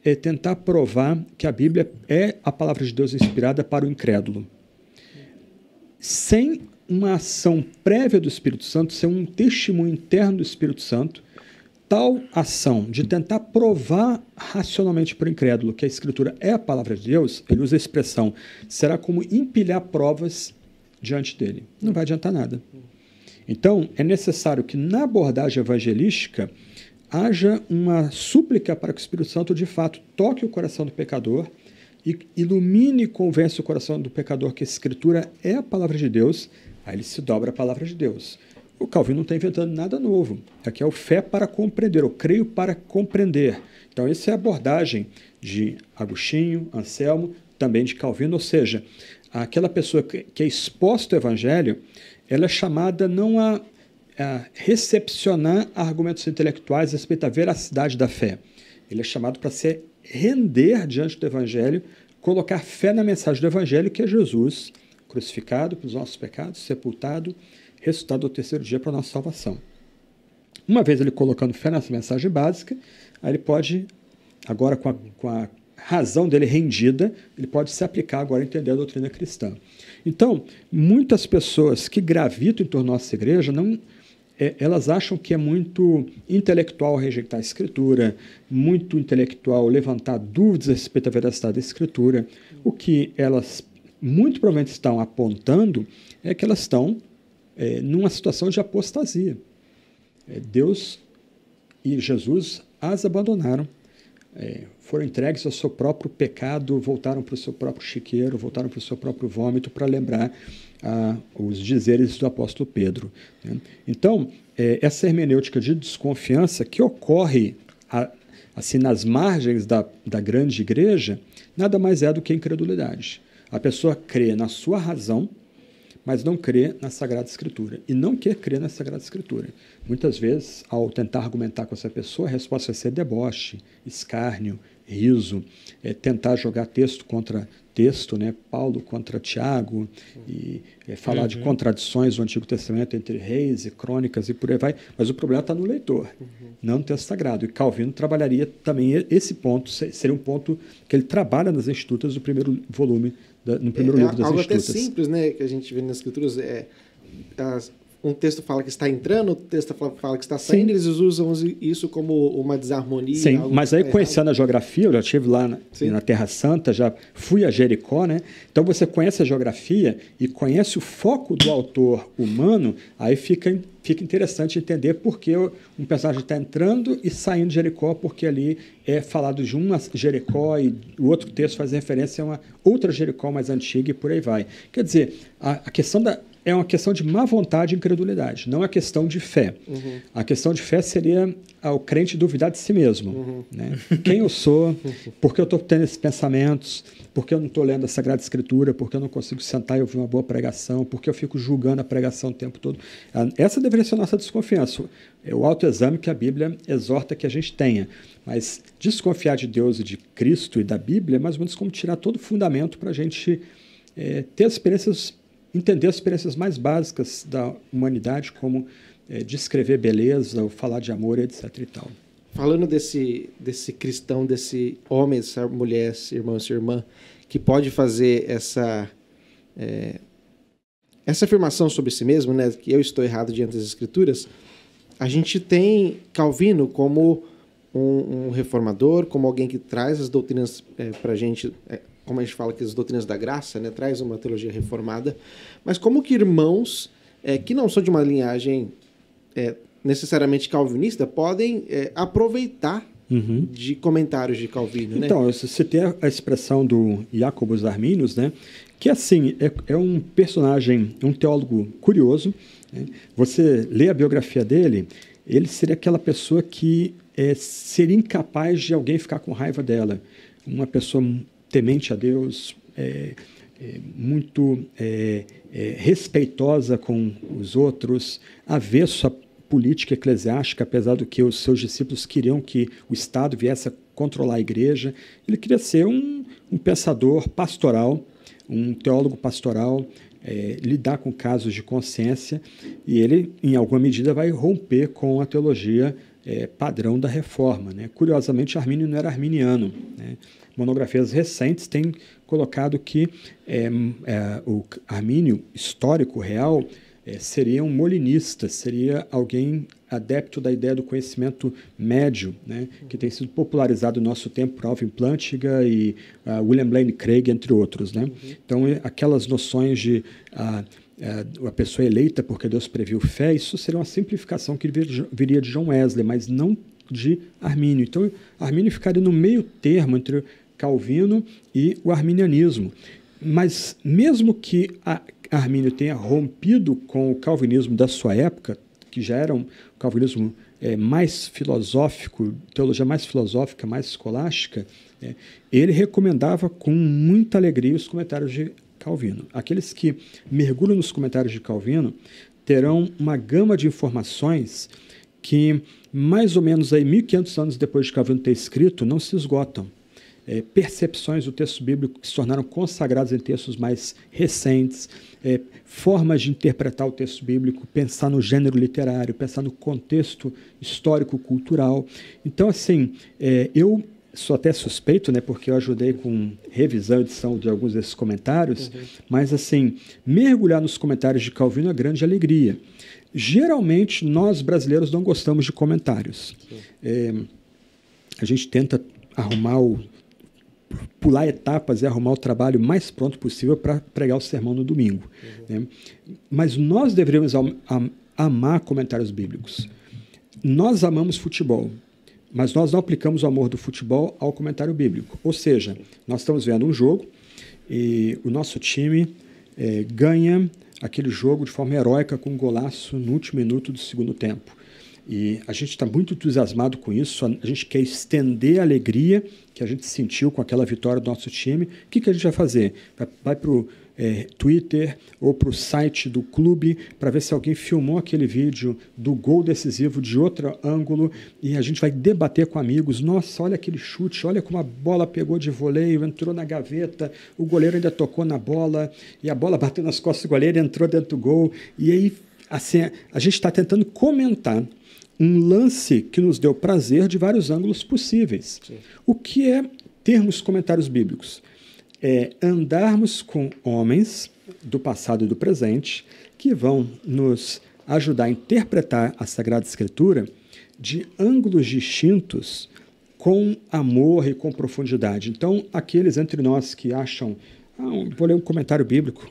é, tentar provar que a Bíblia é a palavra de Deus inspirada para o incrédulo. Sem uma ação prévia do Espírito Santo, sem um testemunho interno do Espírito Santo, tal ação de tentar provar racionalmente para o incrédulo que a Escritura é a palavra de Deus, ele usa a expressão, será como empilhar provas diante dele. Não vai adiantar nada. Então, é necessário que na abordagem evangelística haja uma súplica para que o Espírito Santo de fato toque o coração do pecador e ilumine e convença o coração do pecador que a Escritura é a palavra de Deus, aí ele se dobra à palavra de Deus. O Calvino não está inventando nada novo. Aqui é o fé para compreender, o creio para compreender. Então, essa é a abordagem de Agostinho, Anselmo, também de Calvino, ou seja, aquela pessoa que é exposta ao Evangelho, ela é chamada não a, a recepcionar argumentos intelectuais a respeito da veracidade da fé. Ele é chamado para se render diante do Evangelho, colocar fé na mensagem do Evangelho, que é Jesus crucificado pelos nossos pecados, sepultado, ressuscitado ao terceiro dia para a nossa salvação. Uma vez ele colocando fé nessa mensagem básica, aí ele pode, agora com a, com a razão dele rendida, ele pode se aplicar agora a entender a doutrina cristã. Então, muitas pessoas que gravitam em torno da nossa igreja não é, elas acham que é muito intelectual rejeitar a escritura, muito intelectual levantar dúvidas a respeito da veracidade da escritura. O que elas muito provavelmente estão apontando é que elas estão é, numa situação de apostasia. É, Deus e Jesus as abandonaram, é, foram entregues ao seu próprio pecado, voltaram para o seu próprio chiqueiro, voltaram para o seu próprio vômito, para lembrar ah, os dizeres do apóstolo Pedro. Né? Então, é, essa hermenêutica de desconfiança que ocorre a, assim nas margens da, da grande igreja, nada mais é do que incredulidade. A pessoa crê na sua razão, mas não crê na Sagrada Escritura e não quer crer na Sagrada Escritura. Muitas vezes, ao tentar argumentar com essa pessoa, a resposta vai é ser deboche, escárnio, riso, é, tentar jogar texto contra texto, né? Paulo contra Tiago, e é, falar uhum. de contradições do Antigo Testamento entre reis e crônicas e por aí vai. Mas o problema está no leitor, uhum. não no texto sagrado. E Calvino trabalharia também esse ponto, seria um ponto que ele trabalha nas Institutas do primeiro volume da, no primeiro é, livro das algo Escrituras. Algo até simples, né, que a gente vê nas Escrituras, é, as, um texto fala que está entrando, o texto fala que está saindo, Sim. eles usam isso como uma desarmonia. Sim, mas aí tá conhecendo a geografia, eu já estive lá na, na, Terra Santa, já fui a Jericó, né? Então você conhece a geografia e conhece o foco do autor humano, aí fica fica interessante entender por que um personagem está entrando e saindo de Jericó, porque ali é falado de uma Jericó e o outro texto faz referência a uma outra Jericó mais antiga e por aí vai. Quer dizer, a, a questão da é uma questão de má vontade e incredulidade, não é questão de fé. Uhum. A questão de fé seria ao crente duvidar de si mesmo. Uhum. Né? Quem eu sou, por que eu estou tendo esses pensamentos, por que eu não estou lendo a Sagrada Escritura, por que eu não consigo sentar e ouvir uma boa pregação, por que eu fico julgando a pregação o tempo todo. Ah, essa deveria ser a nossa desconfiança, é o autoexame que a Bíblia exorta que a gente tenha. Mas desconfiar de Deus e de Cristo e da Bíblia é mais ou menos como tirar todo o fundamento para a gente é, ter experiências entender as experiências mais básicas da humanidade, como é, descrever beleza, ou falar de amor, etc. E tal. Falando desse, desse cristão, desse homem, essa mulher, esse irmão, essa irmã, que pode fazer essa, é, essa afirmação sobre si mesmo, né, que eu estou errado diante das Escrituras, a gente tem Calvino como um, um reformador, como alguém que traz as doutrinas é, para a gente, é, como a gente fala que as doutrinas da graça, né, traz uma teologia reformada, mas como que irmãos é, que não são de uma linhagem é, necessariamente calvinista podem é, aproveitar uhum. de comentários de Calvino, né? Então, você tem a expressão do Jacobus Arminius, né, que assim é, é, um personagem, um teólogo curioso. Né? Você lê a biografia dele, ele seria aquela pessoa que é, seria incapaz de alguém ficar com raiva dela. Uma pessoa temente a Deus, é, é, muito é, é, respeitosa com os outros, avesso à política eclesiástica, apesar do que os seus discípulos queriam que o Estado viesse a controlar a igreja. Ele queria ser um, um pensador pastoral, um teólogo pastoral, é, lidar com casos de consciência, e ele, em alguma medida, vai romper com a teologia é, padrão da reforma. Né? Curiosamente, Armínio não era arminiano. Né? monografias recentes têm colocado que é, é, o Armínio histórico real é, seria um molinista, seria alguém adepto da ideia do conhecimento médio, né, que tem sido popularizado no nosso tempo por Alvin Plantinga e uh, William Blaine Craig, entre outros. Né? Uhum. Então, é, aquelas noções de uh, a pessoa eleita porque Deus previu fé, isso seria uma simplificação que viria de John Wesley, mas não de Armínio. Então, Armínio ficaria no meio termo entre Calvino e o arminianismo. Mas mesmo que a Armínio tenha rompido com o calvinismo da sua época, que já era um calvinismo é, mais filosófico, teologia mais filosófica, mais escolástica, é, ele recomendava com muita alegria os comentários de Calvino. Aqueles que mergulham nos comentários de Calvino terão uma gama de informações que, mais ou menos aí, 1500 anos depois de Calvino ter escrito, não se esgotam é, percepções do texto bíblico que se tornaram consagradas em textos mais recentes, é, formas de interpretar o texto bíblico, pensar no gênero literário, pensar no contexto histórico-cultural. Então, assim, é, eu sou até suspeito, né, porque eu ajudei com revisão e edição de alguns desses comentários, uhum. mas, assim, mergulhar nos comentários de Calvino é grande alegria. Geralmente, nós brasileiros não gostamos de comentários. É, a gente tenta arrumar o pular etapas e arrumar o trabalho mais pronto possível para pregar o sermão no domingo. Uhum. Né? Mas nós deveríamos am am amar comentários bíblicos. Nós amamos futebol, mas nós não aplicamos o amor do futebol ao comentário bíblico. Ou seja, nós estamos vendo um jogo e o nosso time é, ganha aquele jogo de forma heróica com um golaço no último minuto do segundo tempo. E a gente está muito entusiasmado com isso, a gente quer estender a alegria que a gente sentiu com aquela vitória do nosso time. O que, que a gente vai fazer? Vai, vai para o é, Twitter ou para o site do clube para ver se alguém filmou aquele vídeo do gol decisivo de outro ângulo e a gente vai debater com amigos. Nossa, olha aquele chute, olha como a bola pegou de voleio, entrou na gaveta, o goleiro ainda tocou na bola e a bola bateu nas costas do goleiro, entrou dentro do gol. E aí, assim, a gente está tentando comentar um lance que nos deu prazer de vários ângulos possíveis. Sim. O que é termos comentários bíblicos? É andarmos com homens do passado e do presente que vão nos ajudar a interpretar a Sagrada Escritura de ângulos distintos com amor e com profundidade. Então, aqueles entre nós que acham, ah, vou ler um comentário bíblico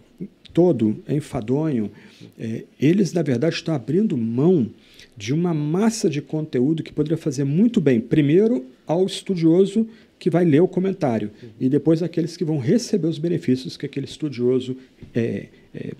todo enfadonho, é, eles, na verdade, estão abrindo mão de uma massa de conteúdo que poderia fazer muito bem, primeiro ao estudioso que vai ler o comentário uhum. e depois aqueles que vão receber os benefícios que aquele estudioso é, é,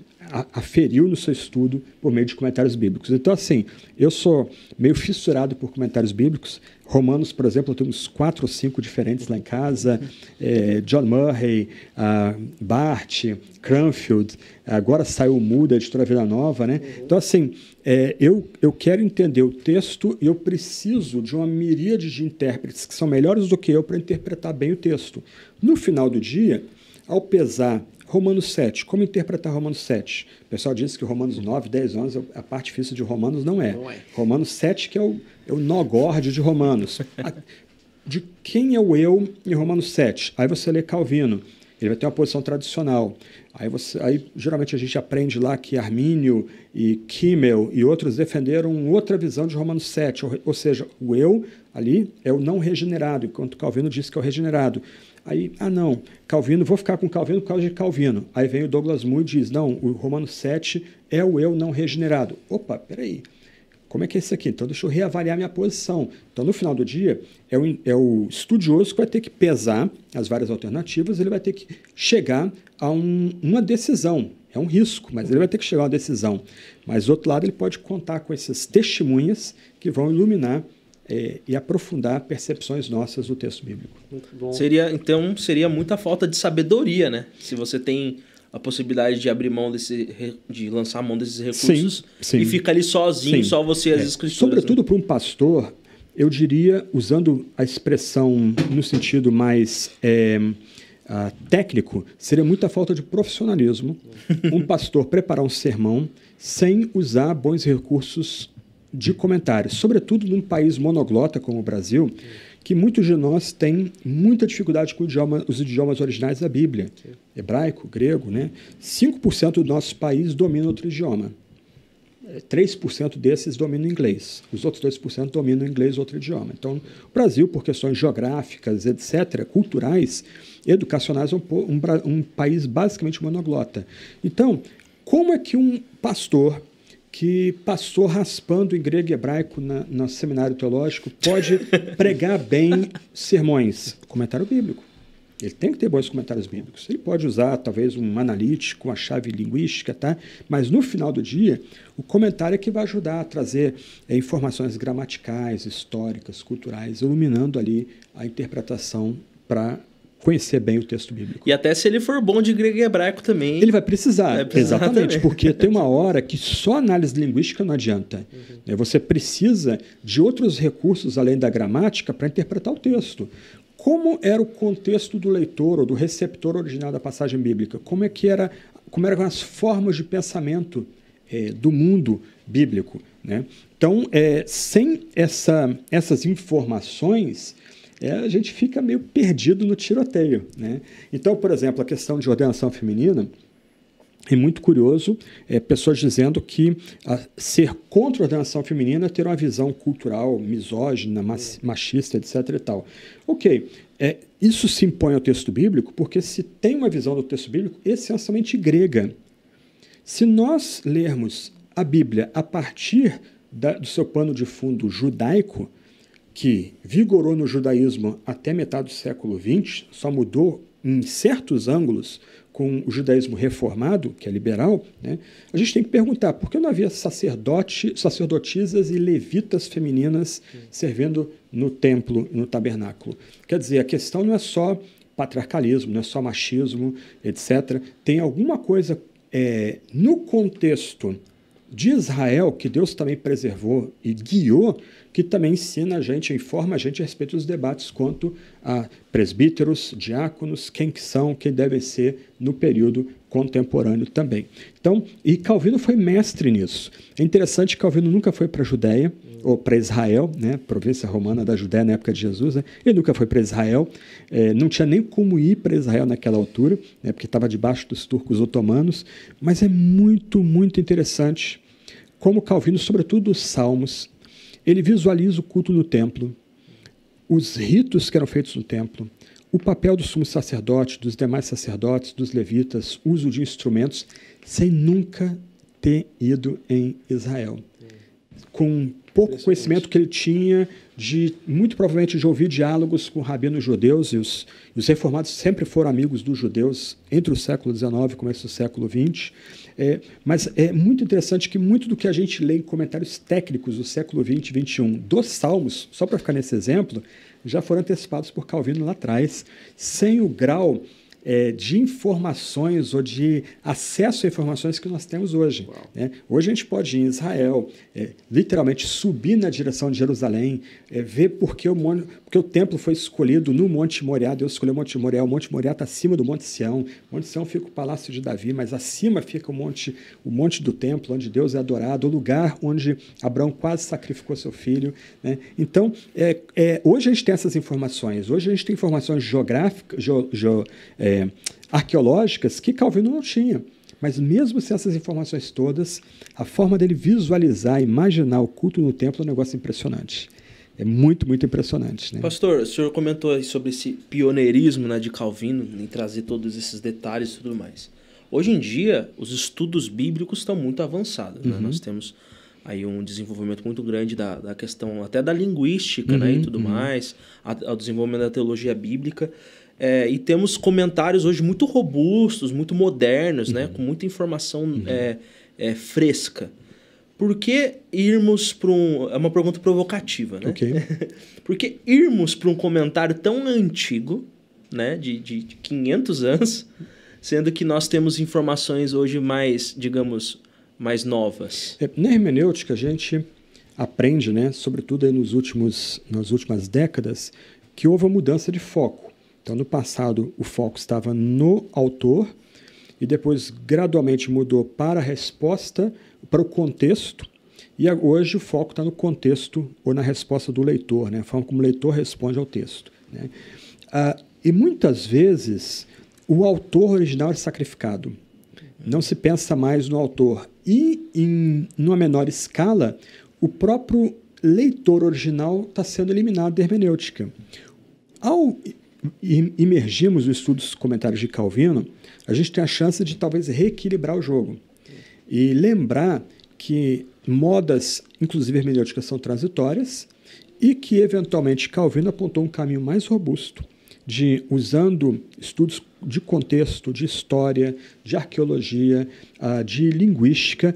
aferiu no seu estudo por meio de comentários bíblicos. Então, assim, eu sou meio fissurado por comentários bíblicos. Romanos, por exemplo, eu tenho uns quatro ou cinco diferentes lá em casa. É, John Murray, uh, Bart, Cranfield, agora saiu o Muda, editora Vida Nova, né? Então, assim, é, eu, eu quero entender o texto e eu preciso de uma miríade de intérpretes que são melhores do que eu para interpretar bem o texto. No final do dia, ao pesar Romanos 7, como interpretar Romanos 7? O pessoal disse que Romanos 9, 10, 11, é a parte difícil de Romanos não é. Não é. Romanos 7 que é o, é o nó górdio de Romanos. de quem é o eu em Romanos 7? Aí você lê Calvino, ele vai ter uma posição tradicional. Aí, você, aí geralmente a gente aprende lá que Armínio e Kimmel e outros defenderam outra visão de Romanos 7, ou, ou seja, o eu ali é o não regenerado, enquanto Calvino disse que é o regenerado. Aí, ah não, Calvino, vou ficar com Calvino por causa de Calvino. Aí vem o Douglas Moore e diz, não, o Romano 7 é o eu não regenerado. Opa, peraí, como é que é isso aqui? Então deixa eu reavaliar minha posição. Então no final do dia, é o, é o estudioso que vai ter que pesar as várias alternativas, ele vai ter que chegar a um, uma decisão, é um risco, mas ele vai ter que chegar a uma decisão. Mas, do outro lado, ele pode contar com essas testemunhas que vão iluminar é, e aprofundar percepções nossas do texto bíblico. Seria então seria muita falta de sabedoria, né? Se você tem a possibilidade de abrir mão desse de lançar mão desses recursos sim, sim. e fica ali sozinho, sim. só você as é. escrituras. Né? Sobretudo né? para um pastor, eu diria, usando a expressão no sentido mais é, uh, técnico, seria muita falta de profissionalismo [laughs] um pastor preparar um sermão sem usar bons recursos de comentários, sobretudo num país monoglota como o Brasil, que muitos de nós têm muita dificuldade com idioma, os idiomas originais da Bíblia, hebraico, grego, né? 5% do nosso país domina outro idioma. 3% desses dominam inglês. Os outros 2% dominam inglês ou outro idioma. Então, o Brasil, por questões geográficas, etc., culturais, educacionais, é um, um, um país basicamente monoglota. Então, como é que um pastor que passou raspando em grego e hebraico na, no seminário teológico, pode [laughs] pregar bem sermões. Comentário bíblico. Ele tem que ter bons comentários bíblicos. Ele pode usar, talvez, um analítico, uma chave linguística, tá? Mas no final do dia, o comentário é que vai ajudar a trazer é, informações gramaticais, históricas, culturais, iluminando ali a interpretação para conhecer bem o texto bíblico. E até se ele for bom de grego e hebraico também. Ele vai precisar, vai precisar exatamente, também. [laughs] porque tem uma hora que só análise linguística não adianta. Uhum. Né, você precisa de outros recursos além da gramática para interpretar o texto. Como era o contexto do leitor ou do receptor original da passagem bíblica? Como é que era, como eram as formas de pensamento é, do mundo bíblico? Né? Então, é, sem essa, essas informações, é, a gente fica meio perdido no tiroteio. Né? Então, por exemplo, a questão de ordenação feminina é muito curioso é, pessoas dizendo que a, ah, ser contra a ordenação feminina é ter uma visão cultural misógina, mas, é. machista, etc. E tal. Ok, é, isso se impõe ao texto bíblico porque se tem uma visão do texto bíblico essencialmente grega. Se nós lermos a Bíblia a partir da, do seu pano de fundo judaico, que vigorou no judaísmo até metade do século XX, só mudou em certos ângulos com o judaísmo reformado, que é liberal, né, a gente tem que perguntar por que não havia sacerdote, sacerdotisas e levitas femininas servindo no templo, no tabernáculo. Quer dizer, a questão não é só patriarcalismo, não é só machismo, etc. Tem alguma coisa é, no contexto de Israel, que Deus também preservou e guiou, que também ensina a gente, informa a gente a respeito dos debates quanto a presbíteros, diáconos, quem que são, quem devem ser no período contemporâneo também. Então, e Calvino foi mestre nisso. É interessante que Calvino nunca foi para a Judéia, ou para Israel, né, província romana da Judéia na época de Jesus, né, ele nunca foi para Israel, é, não tinha nem como ir para Israel naquela altura, né, porque estava debaixo dos turcos otomanos, mas é muito, muito interessante como Calvino, sobretudo os Salmos, ele visualiza o culto no templo, os ritos que eram feitos no templo, o papel do sumo sacerdote, dos demais sacerdotes, dos levitas, uso de instrumentos, sem nunca ter ido em Israel. Com pouco conhecimento que ele tinha de, muito provavelmente, de ouvir diálogos com rabinos judeus, e os, e os reformados sempre foram amigos dos judeus, entre o século XIX e começo do século XX. É, mas é muito interessante que muito do que a gente lê em comentários técnicos do século XX e XXI dos Salmos, só para ficar nesse exemplo, já foram antecipados por Calvino lá atrás, sem o grau é, de informações ou de acesso a informações que nós temos hoje. Né? Hoje a gente pode ir em Israel, é, literalmente subir na direção de Jerusalém, é, ver porque o, porque o templo foi escolhido no Monte Moriá, Deus escolheu o Monte Moriá, o Monte Moriá está acima do Monte Sião, o Monte Sião fica o Palácio de Davi, mas acima fica o monte, o monte do templo, onde Deus é adorado, o lugar onde Abraão quase sacrificou seu filho. Né? Então, é, é, hoje a gente tem essas informações, hoje a gente tem informações geográficas, ge, ge, é, é, arqueológicas que Calvino não tinha. Mas mesmo sem essas informações todas, a forma dele visualizar, imaginar o culto no templo é um negócio impressionante. É muito, muito impressionante. Né? Pastor, o senhor comentou aí sobre esse pioneirismo né, de Calvino em trazer todos esses detalhes e tudo mais. Hoje em dia, os estudos bíblicos estão muito avançados. Né? Uhum. Nós temos aí um desenvolvimento muito grande da, da questão até da linguística uhum, né, e uhum, tudo uhum. mais, a, ao desenvolvimento da teologia bíblica. É, e temos comentários hoje muito robustos, muito modernos, né? uhum. né? com muita informação uhum. é, é, fresca. Por que irmos para um. É uma pergunta provocativa, né? Okay. [laughs] Por que irmos para um comentário tão antigo, né? De, de, 500 anos, sendo que nós temos informações hoje mais, digamos, mais novas? É, na hermenêutica, a gente aprende, né? Sobretudo nos últimos, nas últimas décadas, que houve uma mudança de foco. Então, no passado, o foco estava no autor e depois gradualmente mudou para a resposta, para o contexto. E hoje o foco está no contexto ou na resposta do leitor, né? a forma como o leitor responde ao texto. Né? Ah, e muitas vezes o autor original é sacrificado. Não se pensa mais no autor. E, em numa menor escala, o próprio leitor original está sendo eliminado da hermenêutica. Ao imergimos os estudos comentários de Calvino, a gente tem a chance de talvez reequilibrar o jogo. E lembrar que modas, inclusive hermenêuticas, são transitórias e que, eventualmente, Calvino apontou um caminho mais robusto de, usando estudos de contexto, de história, de arqueologia, ah, de linguística,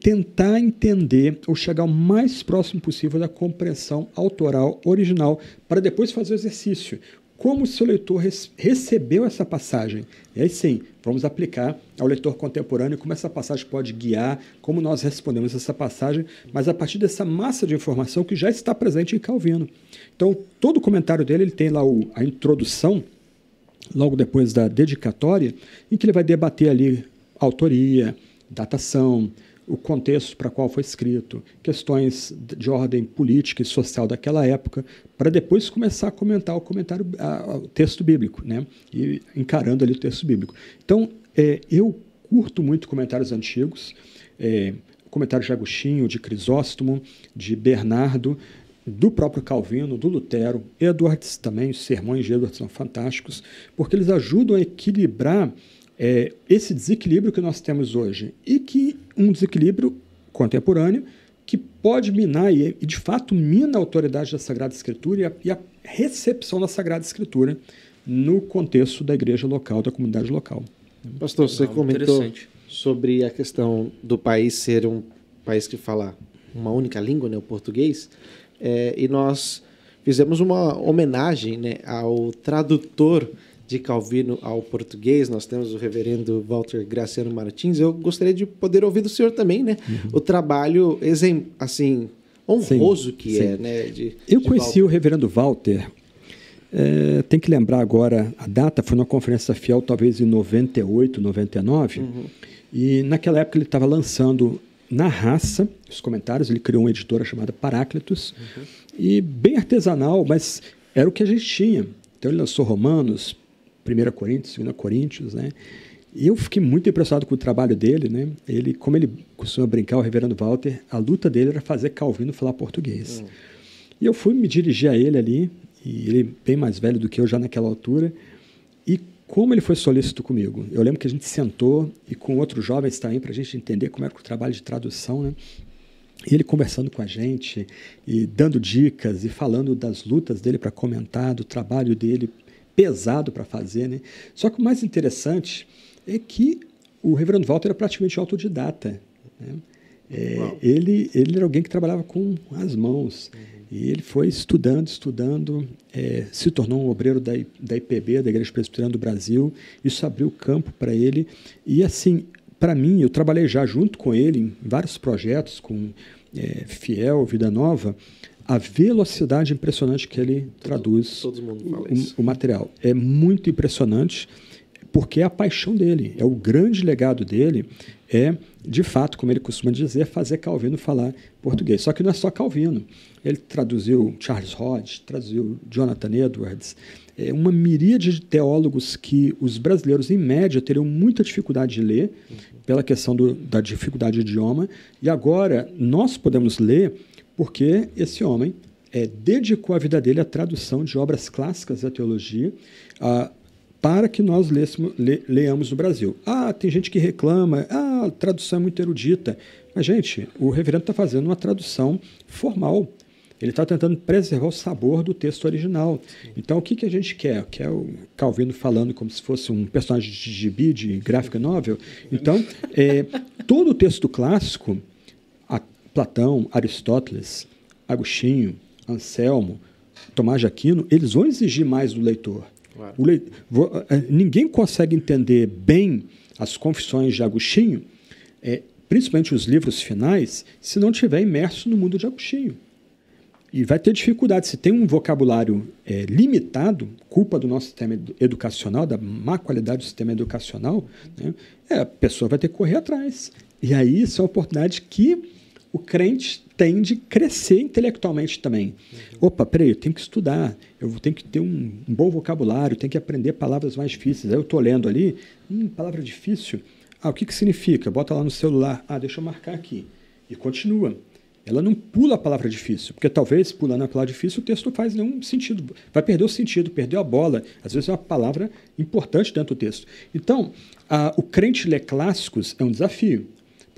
tentar entender ou chegar o mais próximo possível da compreensão autoral original, para depois fazer o exercício como o seu leitor recebeu essa passagem. E aí sim, vamos aplicar ao leitor contemporâneo como essa passagem pode guiar, como nós respondemos essa passagem, mas a partir dessa massa de informação que já está presente em Calvino. Então, todo comentário dele, ele tem lá o, a introdução, logo depois da dedicatória, em que ele vai debater ali autoria, datação, o contexto para qual foi escrito, questões de ordem política e social daquela época, para depois começar a comentar o comentário, o texto bíblico, né? E encarando ali o texto bíblico. Então, é, eu curto muito comentários antigos, é, comentários de Agostinho, de Crisóstomo, de Bernardo, do próprio Calvino, do Lutero, Edwards também, os sermões de Edwards são fantásticos, porque eles ajudam a equilibrar é, esse desequilíbrio que nós temos hoje e que um desequilíbrio contemporâneo que pode minar e, de fato mina a autoridade da Sagrada Escritura e a, e a recepção da Sagrada Escritura no contexto da igreja local, da comunidade local. Pastor, você Não, comentou sobre a questão do país ser um país que fala uma única língua, né, o português, é, e nós fizemos uma homenagem né, ao tradutor de Calvino ao português. Nós temos o reverendo Walter Graciano Martins. Eu gostaria de poder ouvir do senhor também, né? Uhum. O trabalho, assim, honroso sim, que é, sim. é, né? De, Eu de conheci Walter. o reverendo Walter, é, tem que lembrar agora a data, foi numa conferência fiel, talvez em 98, 99, uhum. e naquela época ele estava lançando na raça os comentários, ele criou uma editora chamada Paráclitos, uhum. e bem artesanal, mas era o que a gente tinha. Então ele lançou Romanos, 1 Coríntios, 2 Coríntios, né? E eu fiquei muito impressionado com o trabalho dele, né? Ele, como ele costuma brincar, o reverendo Walter, a luta dele era fazer Calvino falar português. Hum. E eu fui me dirigir a ele ali, e ele bem mais velho do que eu já naquela altura, e como ele foi solícito comigo. Eu lembro que a gente sentou, e com outros jovens também, para a gente entender como era o trabalho de tradução, né? E ele conversando com a gente, e dando dicas, e falando das lutas dele para comentar, do trabalho dele pesado para fazer, né? Só que o mais interessante é que o Reverendo Walter era praticamente autodidata. Né? É, ele, ele era alguém que trabalhava com as mãos. Uhum. E ele foi estudando, estudando, é, se tornou um obreiro da, da IPB, da Igreja Presbiteriana do Brasil. Isso abriu campo para ele. E, assim, para mim, eu trabalhei já junto com ele em vários projetos, com é, Fiel, Vida Nova, a velocidade impressionante que ele traduz todo, o, o, material. É muito impressionante porque é a paixão dele, é o grande legado dele, é, de fato, como ele costuma dizer, fazer Calvino falar português. Só que não é só Calvino. Ele traduziu Charles Hodge, traduziu Jonathan Edwards, é uma miríade de teólogos que os brasileiros, em média, teriam muita dificuldade de ler, uhum. pela questão do, da dificuldade de idioma. E agora, nós podemos ler porque esse homem é, dedicou a vida dele à tradução de obras clássicas da teologia ah, para que nós lêssemos, le, leamos no Brasil. Ah, tem gente que reclama, ah, a tradução é muito erudita. Mas, gente, o reverendo está fazendo uma tradução formal. Ele está tentando preservar o sabor do texto original. Então, o que, que a gente quer? Quer o Calvino falando como se fosse um personagem de gibi, de gráfica novel? Então, é, todo o texto clássico Platão, Aristóteles, Agostinho, Anselmo, Tomás de Aquino, eles vão exigir mais do leitor. Claro. Le... Eh, ninguém consegue entender bem as confissões de Agostinho, é, principalmente os livros finais, se não tiver imerso no mundo de Agostinho. E vai ter dificuldade. Se tem um vocabulário é, limitado, culpa do nosso sistema educacional, da má qualidade do sistema educacional, né, é, a pessoa vai ter que correr atrás. E aí, isso é uma oportunidade que o crente tem de crescer intelectualmente também. Uhum. Opa, peraí, eu tenho que estudar, eu tenho que ter um, um bom vocabulário, tenho que aprender palavras mais difíceis. Aí eu estou lendo ali, hum, palavra difícil. Ah, o que, que significa? Bota lá no celular. Ah, deixa eu marcar aqui. E continua. Ela não pula a palavra difícil, porque talvez pulando a palavra difícil o texto não faz nenhum sentido. Vai perder o sentido, perdeu a bola. Às vezes é uma palavra importante dentro do texto. Então, a, o crente ler clássicos é um desafio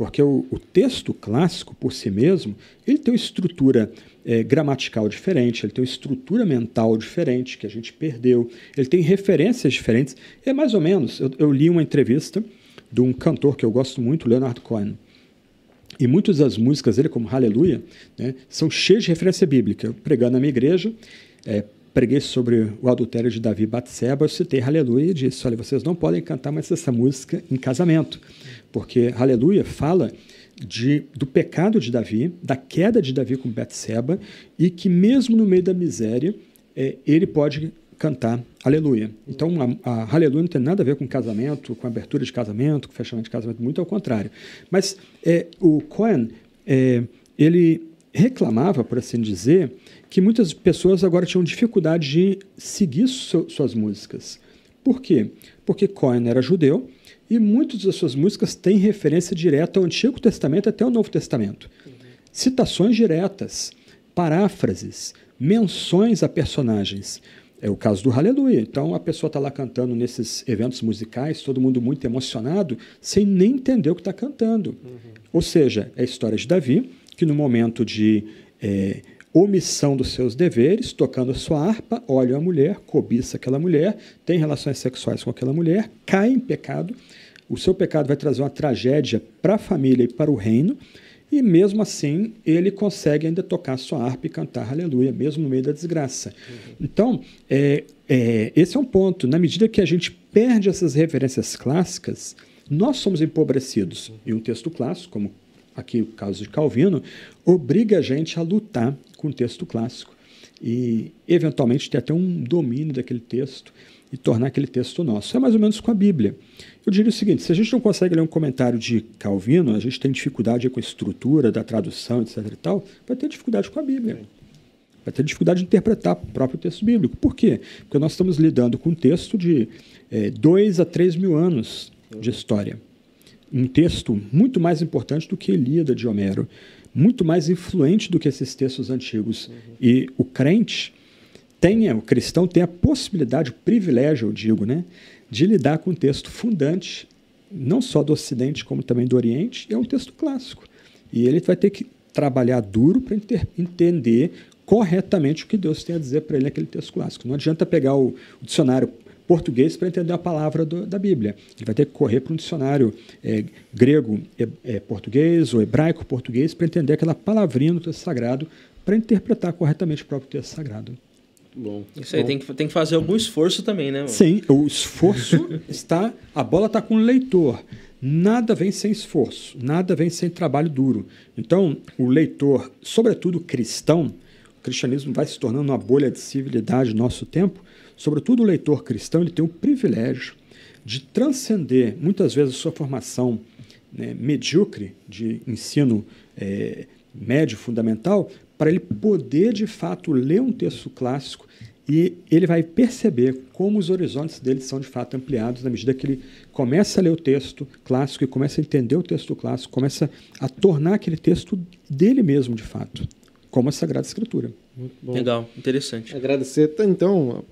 porque o, o, texto clássico por si mesmo ele tem uma estrutura é, gramatical diferente, ele tem uma estrutura mental diferente que a gente perdeu, ele tem referências diferentes. É mais ou menos. Eu, eu li uma entrevista de um cantor que eu gosto muito, Leonard Cohen. E muitas das músicas dele, como Hallelujah né, são cheias de referência bíblica. Eu pregando na minha igreja, é, preguei sobre o adultério de Davi e Batseba, eu citei Aleluia e disse, olha, vocês não podem cantar mais essa música em casamento, porque Aleluia fala de, do pecado de Davi, da queda de Davi com Batseba, e que mesmo no meio da miséria, é, ele pode cantar Aleluia. Então, a, a, Aleluia não tem nada a ver com casamento, com abertura de casamento, com fechamento de casamento, muito ao contrário. Mas é, o Cohen, é, ele reclamava, por assim dizer, que muitas pessoas agora tinham dificuldade de seguir suas músicas. Por quê? Porque Cohen era judeu e muitas das suas músicas têm referência direta ao Antigo Testamento até ao Novo Testamento. Uhum. Citações diretas, paráfrases, menções a personagens. É o caso do Hallelujah. Então a pessoa está lá cantando nesses eventos musicais, todo mundo muito emocionado, sem nem entender o que está cantando. Uhum. Ou seja, é a história de Davi, que no momento de é, omissão dos seus deveres, tocando sua harpa, olha a mulher, cobiça aquela mulher, tem relações sexuais com aquela mulher, cai em pecado, o seu pecado vai trazer uma tragédia para a família e para o reino, e mesmo assim ele consegue ainda tocar sua harpa e cantar aleluia, mesmo no meio da desgraça. Uhum. Então, é, é, esse é um ponto. Na medida que a gente perde essas referências clássicas, nós somos empobrecidos. E um texto clássico, como aqui o caso de Calvino, obriga a gente a lutar com o texto clássico e, eventualmente, ter até um domínio daquele texto e tornar aquele texto nosso. É mais ou menos com a Bíblia. Eu diria o seguinte: se a gente não consegue ler um comentário de Calvino, a gente tem dificuldade com a estrutura da tradução, etc. e tal, vai ter dificuldade com a Bíblia. Vai ter dificuldade de interpretar o próprio texto bíblico. Por quê? Porque nós estamos lidando com um texto de é, dois a três mil anos de história um texto muito mais importante do que Ilíada de Homero, muito mais influente do que esses textos antigos. Uhum. E o crente tem o cristão tem a possibilidade, o privilégio, eu digo, né, de lidar com um texto fundante, não só do Ocidente, como também do Oriente, é um texto clássico. E ele vai ter que trabalhar duro para entender corretamente o que Deus tem a dizer para ele naquele texto clássico. Não adianta pegar o, o dicionário português para entender a palavra do, da Bíblia. Ele vai ter que correr para um dicionário é, grego, é, português ou hebraico português para entender aquela palavrinha do texto sagrado para interpretar corretamente o próprio texto sagrado. Bom, isso aí Bom. Tem, que, tem que fazer algum esforço também, né? Mano? Sim, o esforço [laughs] está. A bola está com o leitor. Nada vem sem esforço, nada vem sem trabalho duro. Então, o leitor, sobretudo cristão, o cristianismo vai se tornando uma bolha de civilidade no nosso tempo, Sobretudo o leitor cristão ele tem o privilégio de transcender muitas vezes a sua formação né, medíocre de ensino é, médio fundamental para ele poder de fato ler um texto clássico e ele vai perceber como os horizontes dele são de fato ampliados na medida que ele começa a ler o texto clássico e começa a entender o texto clássico, começa a tornar aquele texto dele mesmo de fato, como a Sagrada Escritura. Legal, interessante. Agradecer então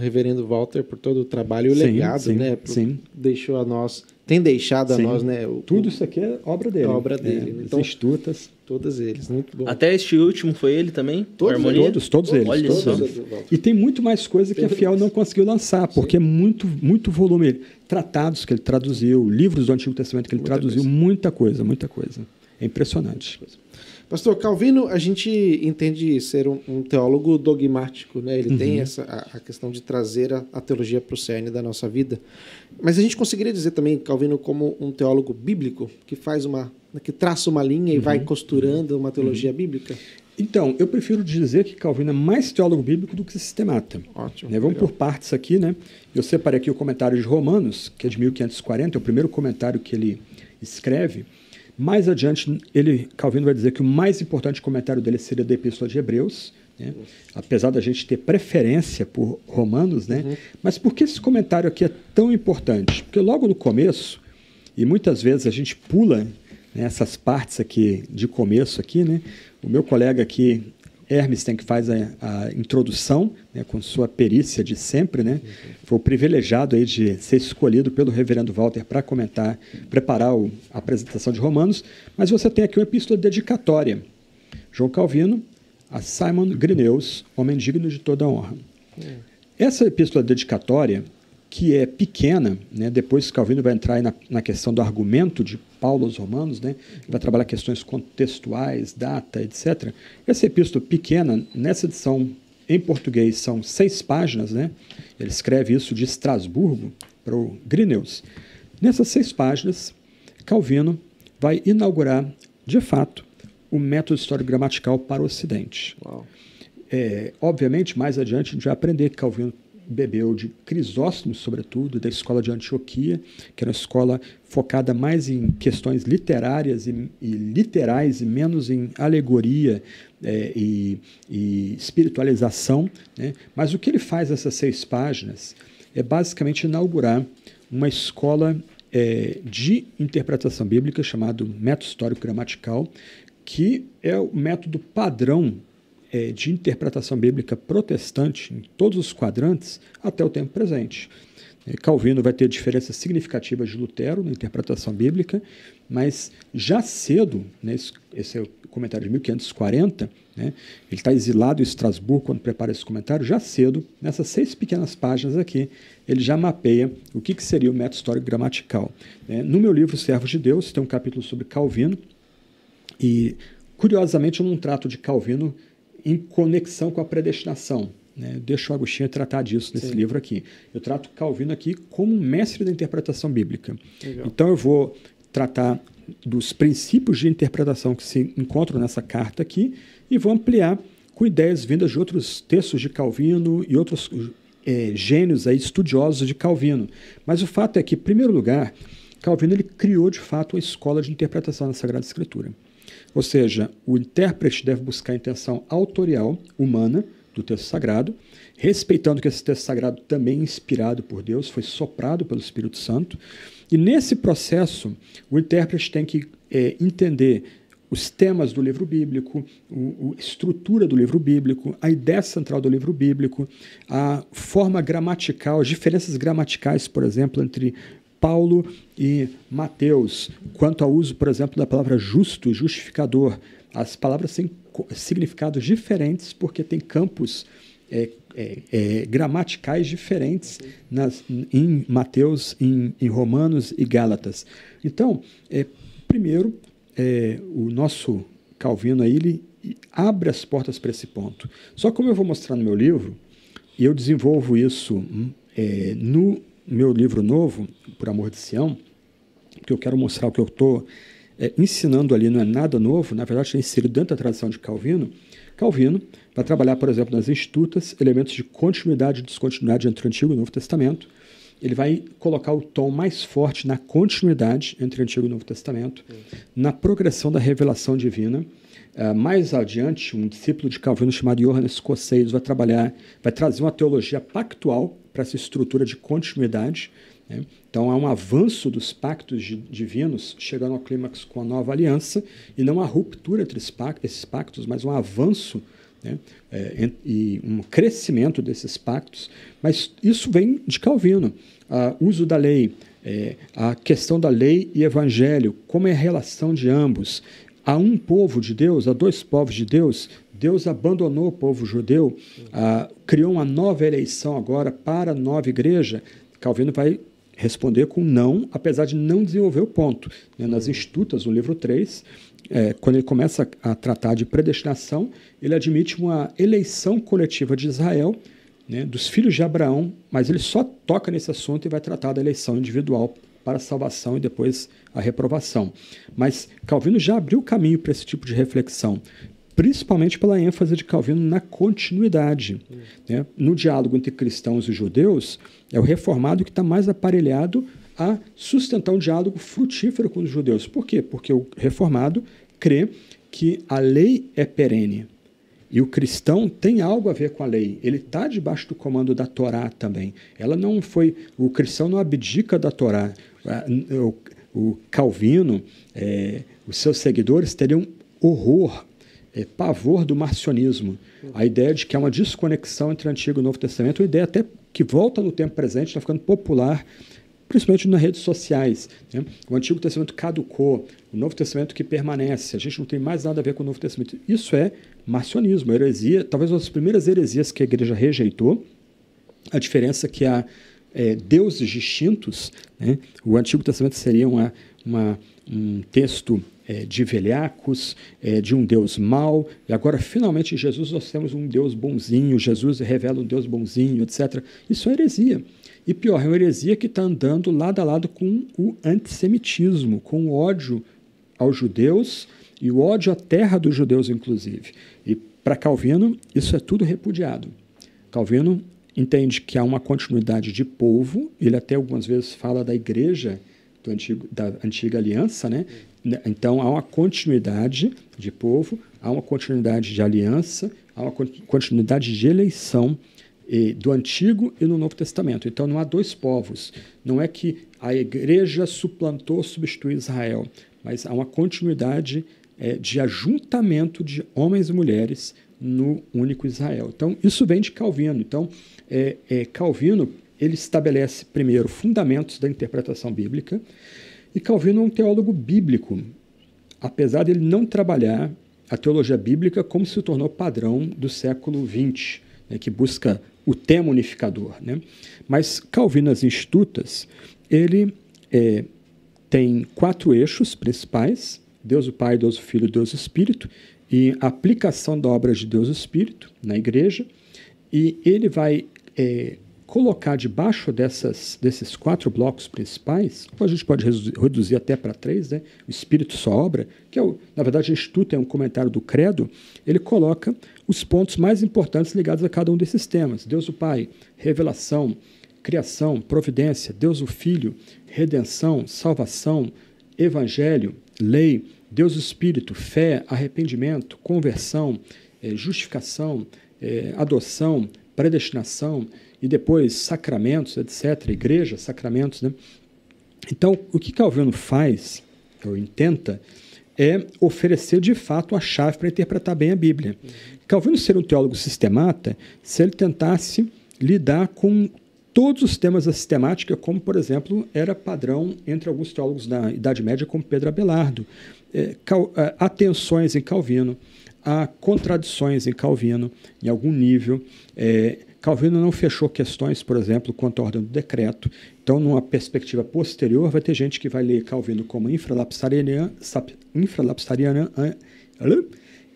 reverendo Walter por todo o trabalho e o sim, legado, sim, né? sim. Deixou a nós, tem deixado a nós, né? O, Tudo isso aqui é obra dele. É obra dele. É, né? então, institutas. Todas eles, muito bom. Até este último foi ele também? Todos, harmonia? todos, todos eles. Olha todos. Só. E tem muito mais coisa que a Fiel não conseguiu lançar, porque é muito, muito volume. Tratados que ele traduziu, livros do Antigo Testamento que ele muita traduziu, coisa. muita coisa, muita coisa. É impressionante. Muita coisa. Pastor Calvino, a gente entende ser um, um teólogo dogmático, né? Ele uhum. tem essa a, a, questão de trazer a, a teologia para o cerne da nossa vida. Mas a gente conseguiria dizer também Calvino como um teólogo bíblico que faz uma que traça uma linha e vai uhum. costurando uma teologia uhum. bíblica? Então, eu prefiro dizer que Calvino é mais teólogo bíblico do que sistemata. Ótimo. Né? Vamos legal. por partes aqui, né? Eu separei aqui o comentário de Romanos, que é de 1540, é o primeiro comentário que ele escreve. Mais adiante, ele, Calvino vai dizer que o mais importante comentário dele seria da Epístola de Hebreus, né? apesar da gente ter preferência por Romanos, né? Uhum. mas por que esse comentário aqui é tão importante? Porque logo no começo, e muitas vezes a gente pula né, essas partes aqui de começo aqui, né? o meu colega aqui Hermes tem que faz a, a introdução, né, com sua perícia de sempre, né? Foi o privilegiado aí de ser escolhido pelo Reverendo Walter para comentar, preparar o, a apresentação de Romanos. Mas você tem aqui uma epístola dedicatória, João Calvino a Simon Grineus, homem digno de toda honra. Hum. Essa epístola dedicatória que é pequena, né? depois Calvino vai entrar na, na, questão do argumento de Paulo aos Romanos, né? vai trabalhar questões contextuais, data, etc. Essa epístola pequena, nessa edição em português, são seis páginas, né? ele escreve isso de Estrasburgo para o Grineus. Nessas seis páginas, Calvino vai inaugurar, de fato, o método histórico-gramatical para o Ocidente. É, obviamente, mais adiante, a gente vai aprender que Calvino bebeu de Crisóstomo, sobretudo, da escola de Antioquia, que era uma escola focada mais em questões literárias e, e literais e menos em alegoria é, e, e, espiritualização. Né? Mas o que ele faz nessas seis páginas é basicamente inaugurar uma escola é, de interpretação bíblica chamado método histórico gramatical, que é o método padrão é, de interpretação bíblica protestante em todos os quadrantes até o tempo presente. É, Calvino vai ter diferenças significativas de Lutero na interpretação bíblica, mas já cedo, né, esse é o comentário de 1540, né, ele está exilado em Estrasburgo quando prepara esse comentário, já cedo, nessas seis pequenas páginas aqui, ele já mapeia o que, que seria o método histórico gramatical. Né. No meu livro Servos de Deus, tem um capítulo sobre Calvino, e curiosamente eu não trato de Calvino em conexão com a predestinação. Né? Deixa o Agostinho tratar disso nesse Sim. livro aqui. Eu trato Calvino aqui como um mestre da interpretação bíblica. Legal. Então eu vou tratar dos princípios de interpretação que se encontram nessa carta aqui e vou ampliar com ideias vindas de outros textos de Calvino e outros é, gênios aí, estudiosos de Calvino. Mas o fato é que, em primeiro lugar, Calvino ele criou de fato uma escola de interpretação da Sagrada Escritura. Ou seja, o intérprete deve buscar a intenção autorial, humana, do texto sagrado, respeitando que esse texto sagrado também é inspirado por Deus, foi soprado pelo Espírito Santo. E nesse processo, o intérprete tem que é, entender os temas do livro bíblico, a estrutura do livro bíblico, a ideia central do livro bíblico, a forma gramatical, as diferenças gramaticais, por exemplo, entre Paulo e Mateus. Quanto ao uso, por exemplo, da palavra justo, justificador, as palavras têm significados diferentes porque tem campos é, é, é, gramaticais diferentes nas, em Mateus, em, em, Romanos e Gálatas. Então, é, primeiro, é, o nosso Calvino aí, ele abre as portas para esse ponto. Só como eu vou mostrar no meu livro, e eu desenvolvo isso hum, é, no meu livro novo, Por Amor de Sião, que eu quero mostrar o que eu estou é, ensinando ali, não é nada novo, na verdade, é inserido dentro da tradição de Calvino. Calvino vai trabalhar, por exemplo, nas institutas elementos de continuidade e descontinuidade entre o Antigo e o Novo Testamento. Ele vai colocar o tom mais forte na continuidade entre o Antigo e o Novo Testamento, na progressão da revelação divina. Uh, mais adiante, um discípulo de Calvino chamado Johannes Cosseis vai trabalhar, vai trazer uma teologia pactual para essa estrutura de continuidade. Né? Então, há um avanço dos pactos divinos, chegando ao clímax com a nova aliança, e não há ruptura entre esses pactos, mas um avanço né? É, e um crescimento desses pactos, mas isso vem de Calvino. O uso da lei, é, a questão da lei e evangelho, como é a relação de ambos. Há um povo de Deus, há dois povos de Deus, Deus abandonou o povo judeu, ah, criou uma nova eleição agora para a nova igreja. Calvino vai responder com não, apesar de não desenvolver o ponto. Né, nas uhum. Institutas, no livro 3, é, quando ele começa a tratar de predestinação, ele admite uma eleição coletiva de Israel, né, dos filhos de Abraão, mas ele só toca nesse assunto e vai tratar da eleição individual para a salvação e depois a reprovação. Mas Calvino já abriu o caminho para esse tipo de reflexão principalmente pela ênfase de Calvino na continuidade. Né? No diálogo entre cristãos e judeus, é o reformado que está mais aparelhado a sustentar um diálogo frutífero com os judeus. Por quê? Porque o reformado crê que a lei é perene. E o cristão tem algo a ver com a lei. Ele está debaixo do comando da Torá também. Ela não foi. O cristão não abdica da Torá. O, o Calvino, é, os seus seguidores teriam horror é, pavor do marcionismo, a ideia de que há uma desconexão entre o Antigo e Novo Testamento, é uma ideia até que volta no tempo presente, está ficando popular, principalmente nas redes sociais. Né? O Antigo Testamento caducou, o Novo Testamento que permanece, a gente não tem mais nada a ver com o Novo Testamento. Isso é marcionismo, heresia, talvez uma das primeiras heresias que a igreja rejeitou, a diferença é que há é, deuses distintos, né? o Antigo Testamento seria uma, uma um texto é, de velhacos, é, de um Deus mau. E agora, finalmente, em Jesus nós temos um Deus bonzinho, Jesus revela um Deus bonzinho, etc. Isso é heresia. E pior, é uma heresia que está andando lado a lado com o antissemitismo, com o ódio aos judeus e o ódio à terra dos judeus, inclusive. E para Calvino, isso é tudo repudiado. Calvino entende que há uma continuidade de povo, ele até algumas vezes fala da igreja antigo, da antiga aliança, né? Então há uma continuidade de povo, há uma continuidade de aliança, há uma continuidade de eleição eh, do Antigo e no Novo Testamento. Então não há dois povos. Não é que a igreja suplantou, substituiu Israel, mas há uma continuidade eh, de ajuntamento de homens e mulheres no único Israel. Então isso vem de Calvino. Então é, é, Calvino ele estabelece, primeiro, fundamentos da interpretação bíblica, e Calvino é um teólogo bíblico, apesar de ele não trabalhar a teologia bíblica como se tornou padrão do século XX, né, que busca o tema unificador. Né? Mas Calvino nas Institutas, ele é, tem quatro eixos principais, Deus o Pai, Deus o Filho, Deus o Espírito, e a aplicação da obra de Deus o Espírito na igreja, e ele vai é, colocar debaixo dessas, desses quatro blocos principais, ou a gente pode reduzir até para três, né? o espírito só obra, que é o, na verdade o Instituto é um comentário do credo, ele coloca os pontos mais importantes ligados a cada um desses temas. Deus o Pai, revelação, criação, providência, Deus o Filho, redenção, salvação, evangelho, lei, Deus o Espírito, fé, arrependimento, conversão, eh, justificação, eh, adoção, predestinação, e depois sacramentos, etc., igreja, sacramentos. Né? Então, o que Calvino faz, ou intenta, é oferecer de fato a chave para interpretar bem a Bíblia. Calvino seria um teólogo sistemata se ele tentasse lidar com todos os temas da sistemática, como, por exemplo, era padrão entre alguns teólogos da Idade Média, como Pedro Abelardo. É, cal, é, há tensões em Calvino, há contradições em Calvino, em algum nível. É, Calvino não fechou questões, por exemplo, quanto à ordem do decreto. Então, numa perspectiva posterior, vai ter gente que vai ler Calvino como infralapsariano,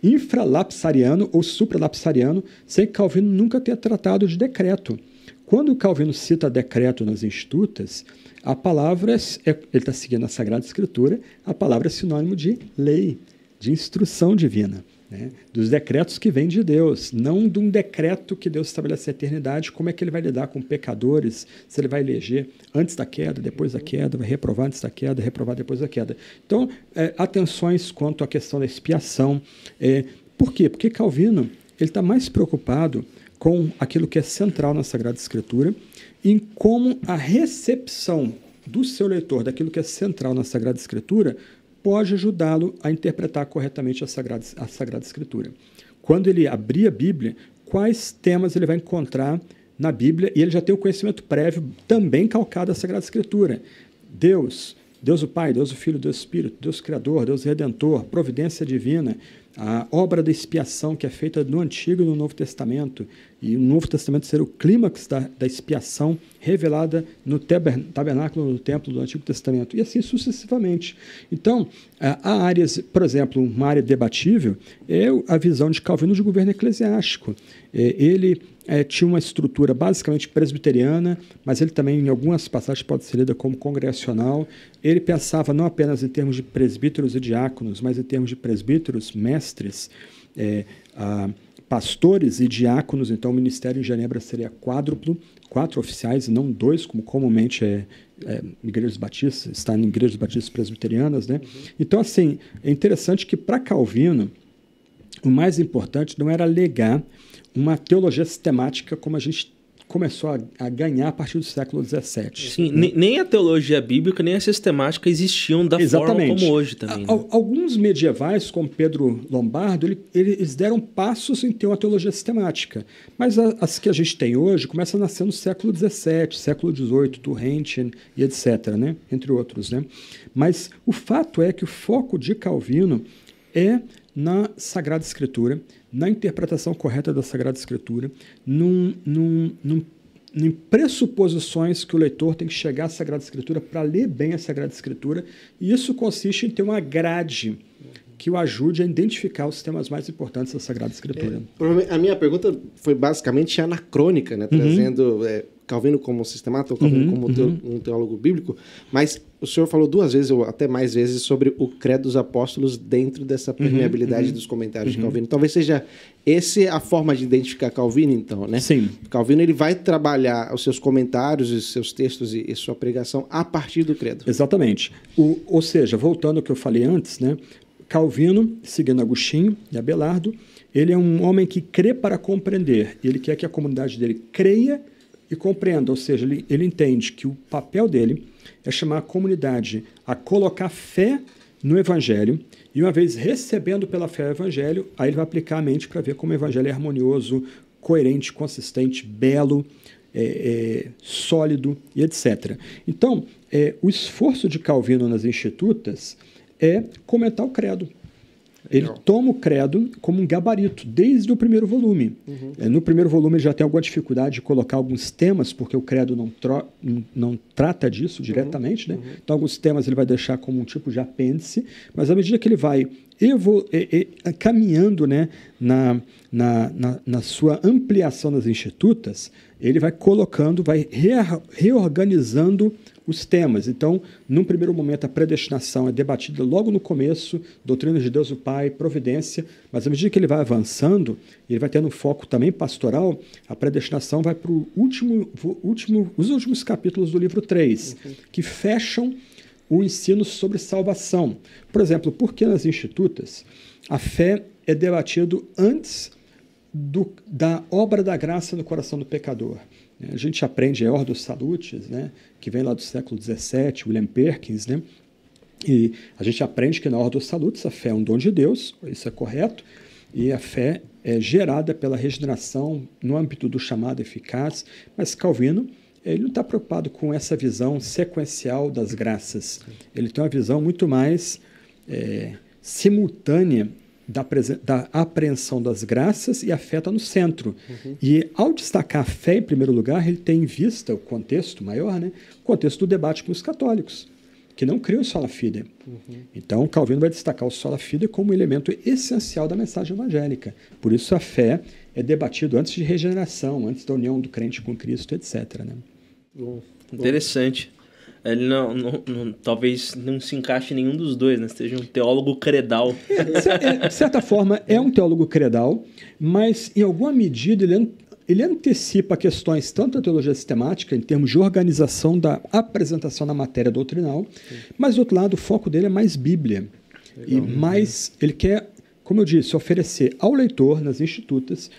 infralapsariano, ou supralapsariano, sem que Calvino nunca tenha tratado de decreto. Quando Calvino cita decreto nas Institutas, a palavra, é, é ele está seguindo a Sagrada Escritura, a palavra é sinônimo de lei, de instrução divina né? dos decretos que vêm de Deus, não de um decreto que Deus estabelece a eternidade, como é que ele vai lidar com pecadores, se ele vai eleger antes da queda, depois da queda, vai reprovar antes da queda, reprovar depois da queda. Então, é, atenções quanto à questão da expiação. É, por quê? Porque Calvino ele está mais preocupado com aquilo que é central na Sagrada Escritura, em como a recepção do seu leitor daquilo que é central na Sagrada Escritura pode ajudá-lo a interpretar corretamente a Sagrada, a Sagrada Escritura. Quando ele abrir a Bíblia, quais temas ele vai encontrar na Bíblia e ele já tem o conhecimento prévio também calcado à Sagrada Escritura. Deus, Deus o Pai, Deus o Filho, Deus o Espírito, Deus o Criador, Deus o Redentor, providência divina, a obra da expiação que é feita no Antigo e no Novo Testamento, e o Novo Testamento ser o clímax da, da expiação revelada no tabernáculo, do templo do Antigo Testamento, e assim sucessivamente. Então, há áreas, por exemplo, uma área debatível é a visão de Calvino de governo eclesiástico. É, ele é, tinha uma estrutura basicamente presbiteriana, mas ele também, em algumas passagens, pode ser lida como congregacional. Ele pensava não apenas em termos de presbíteros e diáconos, mas em termos de presbíteros, mestres, mestres, é, a pastores e diáconos, então o ministério em Genebra seria quádruplo, quatro oficiais, não dois, como comumente é, é, igrejas batistas, está em igrejas batistas presbiterianas, né? Uhum. Então, assim, é interessante que para Calvino, o mais importante não era legar uma teologia sistemática como a gente começou a, a, ganhar a partir do século XVII. Sim, né? nem a teologia bíblica nem a sistemática existiam da Exatamente. forma como hoje também. A, né? Alguns medievais, como Pedro Lombardo, ele, eles deram passos em ter uma teologia sistemática, mas a, as que a gente tem hoje começam a nascer no século XVII, século XVIII, Turrentian e etc., né? entre outros. Né? Mas o fato é que o foco de Calvino é na Sagrada Escritura, na interpretação correta da Sagrada Escritura, num, num, num, em pressuposições que o leitor tem que chegar à Sagrada Escritura para ler bem a Sagrada Escritura, e isso consiste em ter uma grade que o ajude a identificar os temas mais importantes da Sagrada Escritura. É, a minha pergunta foi basicamente anacrônica, né? Uhum. trazendo uhum. é, Calvino como sistemático, Calvino uhum, como uhum. um teólogo bíblico, mas o senhor falou duas vezes, ou até mais vezes, sobre o credo dos apóstolos dentro dessa uhum, permeabilidade uhum, dos comentários de uhum. Calvino. Talvez seja essa a forma de identificar Calvino, então, né? Sim. Calvino ele vai trabalhar os seus comentários, os seus textos e, e sua pregação a partir do credo. Exatamente. O, ou seja, voltando ao que eu falei antes, né? Calvino, seguindo Agostinho e Abelardo, ele é um homem que crê para compreender. Ele quer que a comunidade dele creia e compreenda, ou seja, ele, ele entende que o papel dele é chamar a comunidade a colocar fé no Evangelho, e uma vez recebendo pela fé o Evangelho, aí ele vai aplicar a mente para ver como o Evangelho é harmonioso, coerente, consistente, belo, é, é, sólido e etc. Então, é, o esforço de Calvino nas Institutas é comentar o credo. Ele toma o credo como um gabarito, desde o primeiro volume. Uhum. É, no primeiro volume ele já tem alguma dificuldade de colocar alguns temas, porque o credo não, não trata disso uhum. diretamente. Uhum. Né? Uhum. Então, alguns temas ele vai deixar como um tipo de apêndice, mas à medida que ele vai evol e, e, caminhando né, na, na, na, na, sua ampliação das institutas, ele vai colocando, vai re reorganizando os temas. Então, num primeiro momento, a predestinação é debatida logo no começo, doutrina de Deus o Pai, providência, mas à medida que ele vai avançando, ele vai tendo um foco também pastoral, a predestinação vai para último, último, os últimos capítulos do livro 3, uhum. que fecham o ensino sobre salvação. Por exemplo, por que nas institutas a fé é debatido antes do, da obra da graça no coração do pecador? A gente aprende a dos Salutes, né, que vem lá do século XVII, William Perkins, né, e a gente aprende que na Eor dos Salutes a fé é um dom de Deus, isso é correto, e a fé é gerada pela regeneração no âmbito do chamado eficaz, mas Calvino ele não está preocupado com essa visão sequencial das graças. Ele tem uma visão muito mais é, simultânea da, da apreensão das graças e a fé está no centro. Uhum. E ao destacar a fé em primeiro lugar, ele tem em vista o contexto maior, né? o contexto do debate com os católicos, que não criam o sola fide. Uhum. Então, Calvino vai destacar o sola fide como elemento essencial da mensagem evangélica. Por isso, a fé é debatido antes de regeneração, antes da união do crente com Cristo, etc. Né? Bom, bom. Interessante ele não, não, não, talvez não se encaixe em nenhum dos dois, né? Seja um teólogo credal. É, de certa forma, é um teólogo credal, mas em alguma medida ele, ele antecipa questões tanto da teologia sistemática, em termos de organização da apresentação da matéria doutrinal, Sim. mas do outro lado, o foco dele é mais Bíblia. Legal, e mais, né? ele quer, como eu disse, oferecer ao leitor, nas institutas,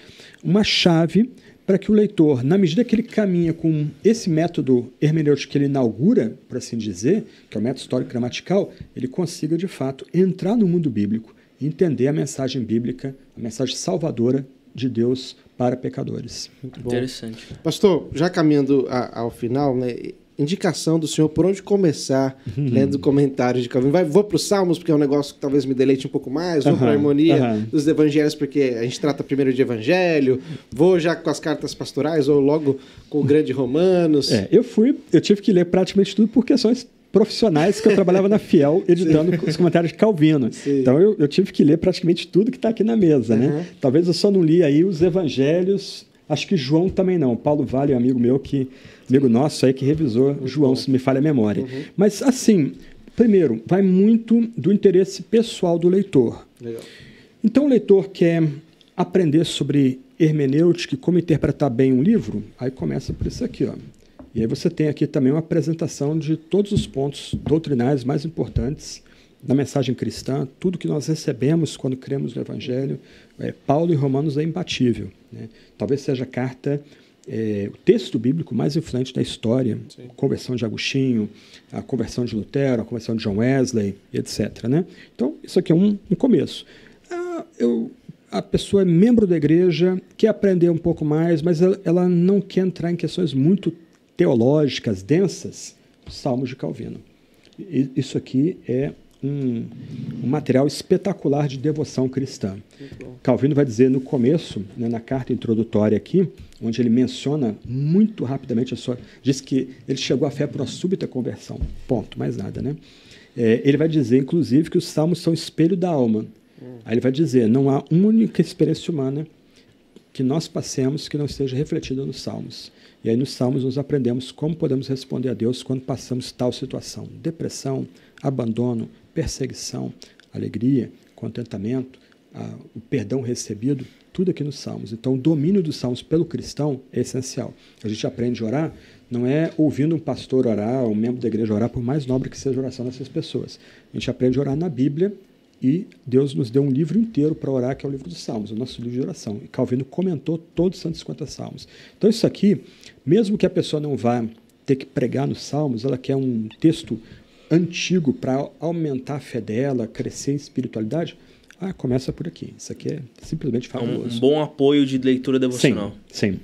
uma chave para que o leitor, na medida que ele caminha com esse método hermenêutico que ele inaugura, por assim dizer, que é o método histórico gramatical, ele consiga de fato entrar no mundo bíblico e entender a mensagem bíblica, a mensagem salvadora de Deus para pecadores. Muito Interessante. Bom. Pastor, já caminhando ao final, né, indicação do senhor por onde começar uhum. lendo comentários de Calvino. Vai, vou para os Salmos, porque é um negócio que talvez me deleite um pouco mais, vou uhum. para a harmonia uhum. dos evangelhos, porque a gente trata primeiro de evangelho, vou já com as cartas pastorais ou logo com o grande Romanos. É, eu fui, eu tive que ler praticamente tudo por questões profissionais que eu trabalhava na Fiel [laughs] editando Sim. os comentários de Calvino. Sim. Então eu, eu, tive que ler praticamente tudo que está aqui na mesa, né? Talvez eu só não li aí os evangelhos, acho que João também não. Paulo Vale é um amigo meu que amigo nosso aí que revisou, muito João, bom. se me falha a memória. Uhum. Mas, assim, primeiro, vai muito do interesse pessoal do leitor. Legal. Então, o leitor quer aprender sobre hermenêutica e como interpretar bem um livro, aí começa por isso aqui, ó. E aí você tem aqui também uma apresentação de todos os pontos doutrinais mais importantes da mensagem cristã, tudo que nós recebemos quando cremos no Evangelho. É, Paulo e Romanos é imbatível. Né? Talvez seja a carta é, o texto bíblico mais influente da história, a conversão de Agostinho, a conversão de Lutero, a conversão de John Wesley, etc. Né? Então, isso aqui é um, um começo. Ah, eu, a pessoa é membro da igreja, quer aprender um pouco mais, mas ela, ela não quer entrar em questões muito teológicas, densas, Salmos de Calvino. E, isso aqui é um, um material espetacular de devoção cristã. Calvino vai dizer no começo, né, na carta introdutória aqui, onde ele menciona muito rapidamente a sua. diz que ele chegou à fé por uma súbita conversão. Ponto, mais nada, né? É, ele vai dizer, inclusive, que os salmos são espelho da alma. Aí ele vai dizer: não há única experiência humana que nós passemos que não esteja refletida nos salmos. E aí nos salmos nós aprendemos como podemos responder a Deus quando passamos tal situação: depressão, abandono, perseguição, alegria, contentamento, a, o perdão recebido, tudo aqui nos Salmos. Então, o domínio dos Salmos pelo cristão é essencial. A gente aprende a orar, não é ouvindo um pastor orar, um membro da igreja orar, por mais nobre que seja a oração dessas pessoas. A gente aprende a orar na Bíblia e Deus nos deu um livro inteiro para orar, que é o livro dos Salmos, o nosso livro de oração. E Calvino comentou todos os 150 Salmos. Então, isso aqui, mesmo que a pessoa não vá ter que pregar nos Salmos, ela quer um texto antigo para aumentar a fé dela, crescer em espiritualidade, ah, começa por aqui. Isso aqui é simplesmente fabuloso. Um bom apoio de leitura devocional. Sim. sim.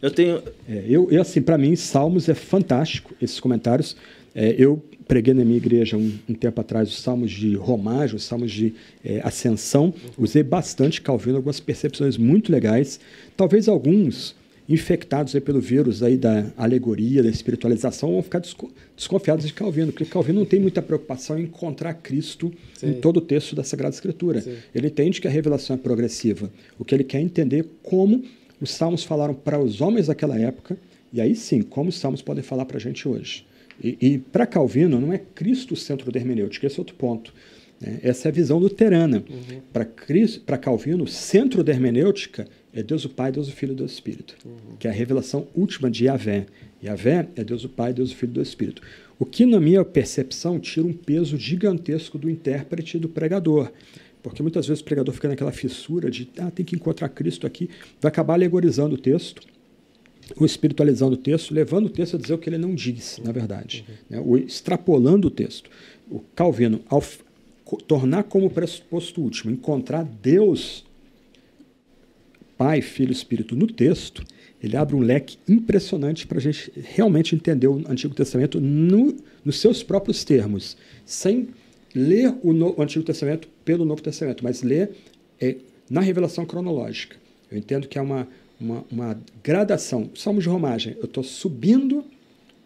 Eu tenho. É, eu, eu, assim, para mim, Salmos é fantástico, esses comentários. É, eu preguei na minha igreja um, um, tempo atrás os salmos de romagem, os salmos de é, ascensão. Usei bastante Calvino, algumas percepções muito legais. Talvez alguns infectados aí pelo vírus aí da alegoria, da espiritualização, vão ficar desco desconfiados de Calvino, porque Calvino não tem muita preocupação em encontrar Cristo Sim. em todo o texto da Sagrada Escritura. Sim. Ele entende que a revelação é progressiva. O que ele quer entender é como os salmos falaram para os homens daquela época, e aí sim, como os salmos podem falar para a gente hoje. E, e para Calvino, não é Cristo o centro da hermenêutica, esse é outro ponto. Né? Essa é a visão luterana. Uhum. Para Calvino, o centro da hermenêutica é Deus o Pai, Deus o Filho e Deus o Espírito, uhum. que é a revelação última de Yahvé. Yahvé é Deus o Pai, Deus o Filho e Deus o Espírito. O que, na minha percepção, tira um peso gigantesco do intérprete e do pregador. Porque muitas vezes o pregador fica naquela fissura de ah, tem que encontrar Cristo aqui, vai acabar alegorizando o texto, ou espiritualizando o texto, levando o texto a dizer o que ele não diz, na verdade, uhum. né? ou extrapolando o texto. O Calvino, ao tornar como pressuposto último encontrar Deus Pai, Filho e Espírito no texto, ele abre um leque impressionante para a gente realmente entender o Antigo Testamento no, nos seus próprios termos, sem ler o, no, o Antigo Testamento pelo Novo Testamento, mas ler é, na revelação cronológica. Eu entendo que é uma, uma, uma gradação. Salmo de Romagem, eu estou subindo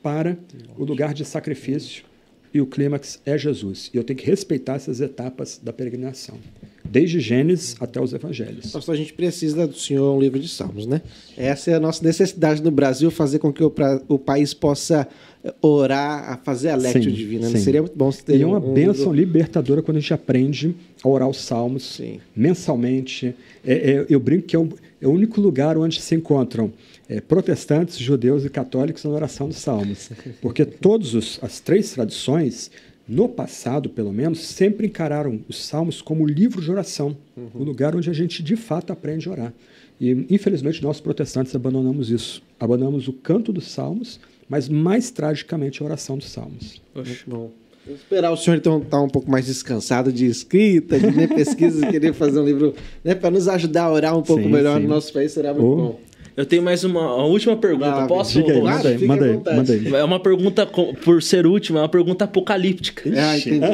para o lugar de sacrifício e o clímax é Jesus. E eu tenho que respeitar essas etapas da peregrinação, desde Gênesis até os Evangelhos. Pastor, a gente precisa do Senhor um livro de Salmos, né? Essa é a nossa necessidade no Brasil, fazer com que o, pra, o país possa eh, orar, a fazer a lectio divina. Né? Seria muito bom se ter E é uma um bênção livro... libertadora quando a gente aprende a orar os salmos sim. mensalmente. É, é, eu brinco que é o, é o único lugar onde se encontram é, protestantes, judeus e católicos na oração dos salmos, porque todas as três tradições no passado, pelo menos, sempre encararam os salmos como livro de oração, uhum. o lugar onde a gente de fato aprende a orar. E infelizmente nós protestantes abandonamos isso, abandonamos o canto dos salmos, mas mais tragicamente a oração dos salmos. Oxe. bom. Vou esperar o senhor então estar tá um pouco mais descansado de escrita, de né, pesquisas, [laughs] querer fazer um livro, né, para nos ajudar a orar um pouco sim, melhor sim. no nosso país, será muito oh. bom. Eu tenho mais uma, uma última pergunta. Ah, Posso? Diga aí, manda, claro, manda, aí, manda aí, É uma pergunta, por ser última, é uma pergunta apocalíptica. Ah, entendi. [laughs]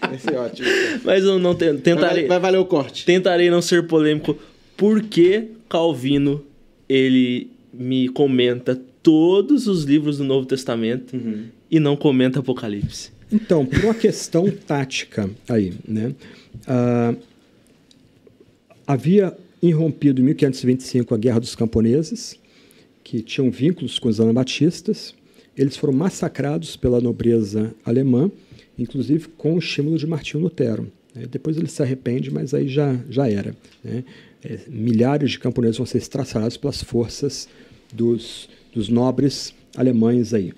Vai ser ótimo. Então. Mas eu não tentarei. Vai, valer o corte. Tentarei não ser polêmico. Por que Calvino ele me comenta todos os livros do Novo Testamento uhum. e não comenta Apocalipse? Então, por uma questão tática aí, né? Uh, havia irrompido em 1525 a Guerra dos Camponeses, que tinham vínculos com os anabatistas. Eles foram massacrados pela nobreza alemã, inclusive com o estímulo de Martinho Lutero. É, depois ele se arrepende, mas aí já, já era. Né? É, milhares de camponeses vão ser estraçados pelas forças dos, dos nobres alemães. aí.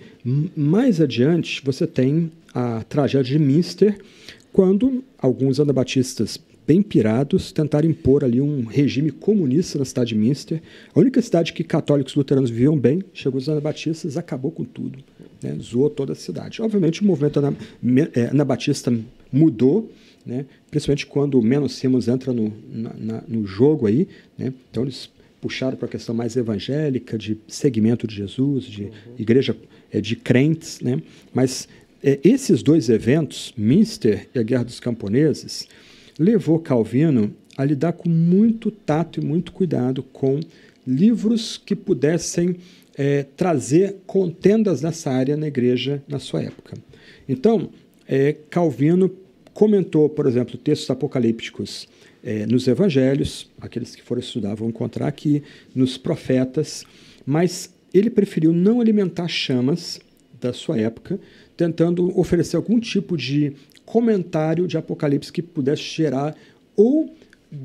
mais adiante, você tem a tragédia de Münster, quando alguns anabatistas bem pirados, tentaram impor ali um regime comunista na cidade de Münster. A única cidade que católicos luteranos viviam bem, chegou os anabatistas, acabou com tudo, né? zoou toda a cidade. Obviamente, o movimento é, anabatista mudou, né? principalmente quando o Menos Simons entra no, na, na, no jogo aí, né? então eles puxaram para a questão mais evangélica, de segmento de Jesus, de uhum. igreja é, de crentes, né? mas é, esses dois eventos, Münster e a Guerra dos Camponeses, levou Calvino a lidar com muito tato e muito cuidado com livros que pudessem é, trazer contendas nessa área na igreja na sua época. Então, é, Calvino comentou, por exemplo, textos apocalípticos é, nos evangelhos, aqueles que foram estudar vão encontrar aqui, nos profetas, mas ele preferiu não alimentar chamas da sua época, tentando oferecer algum tipo de comentário de Apocalipse que pudesse gerar ou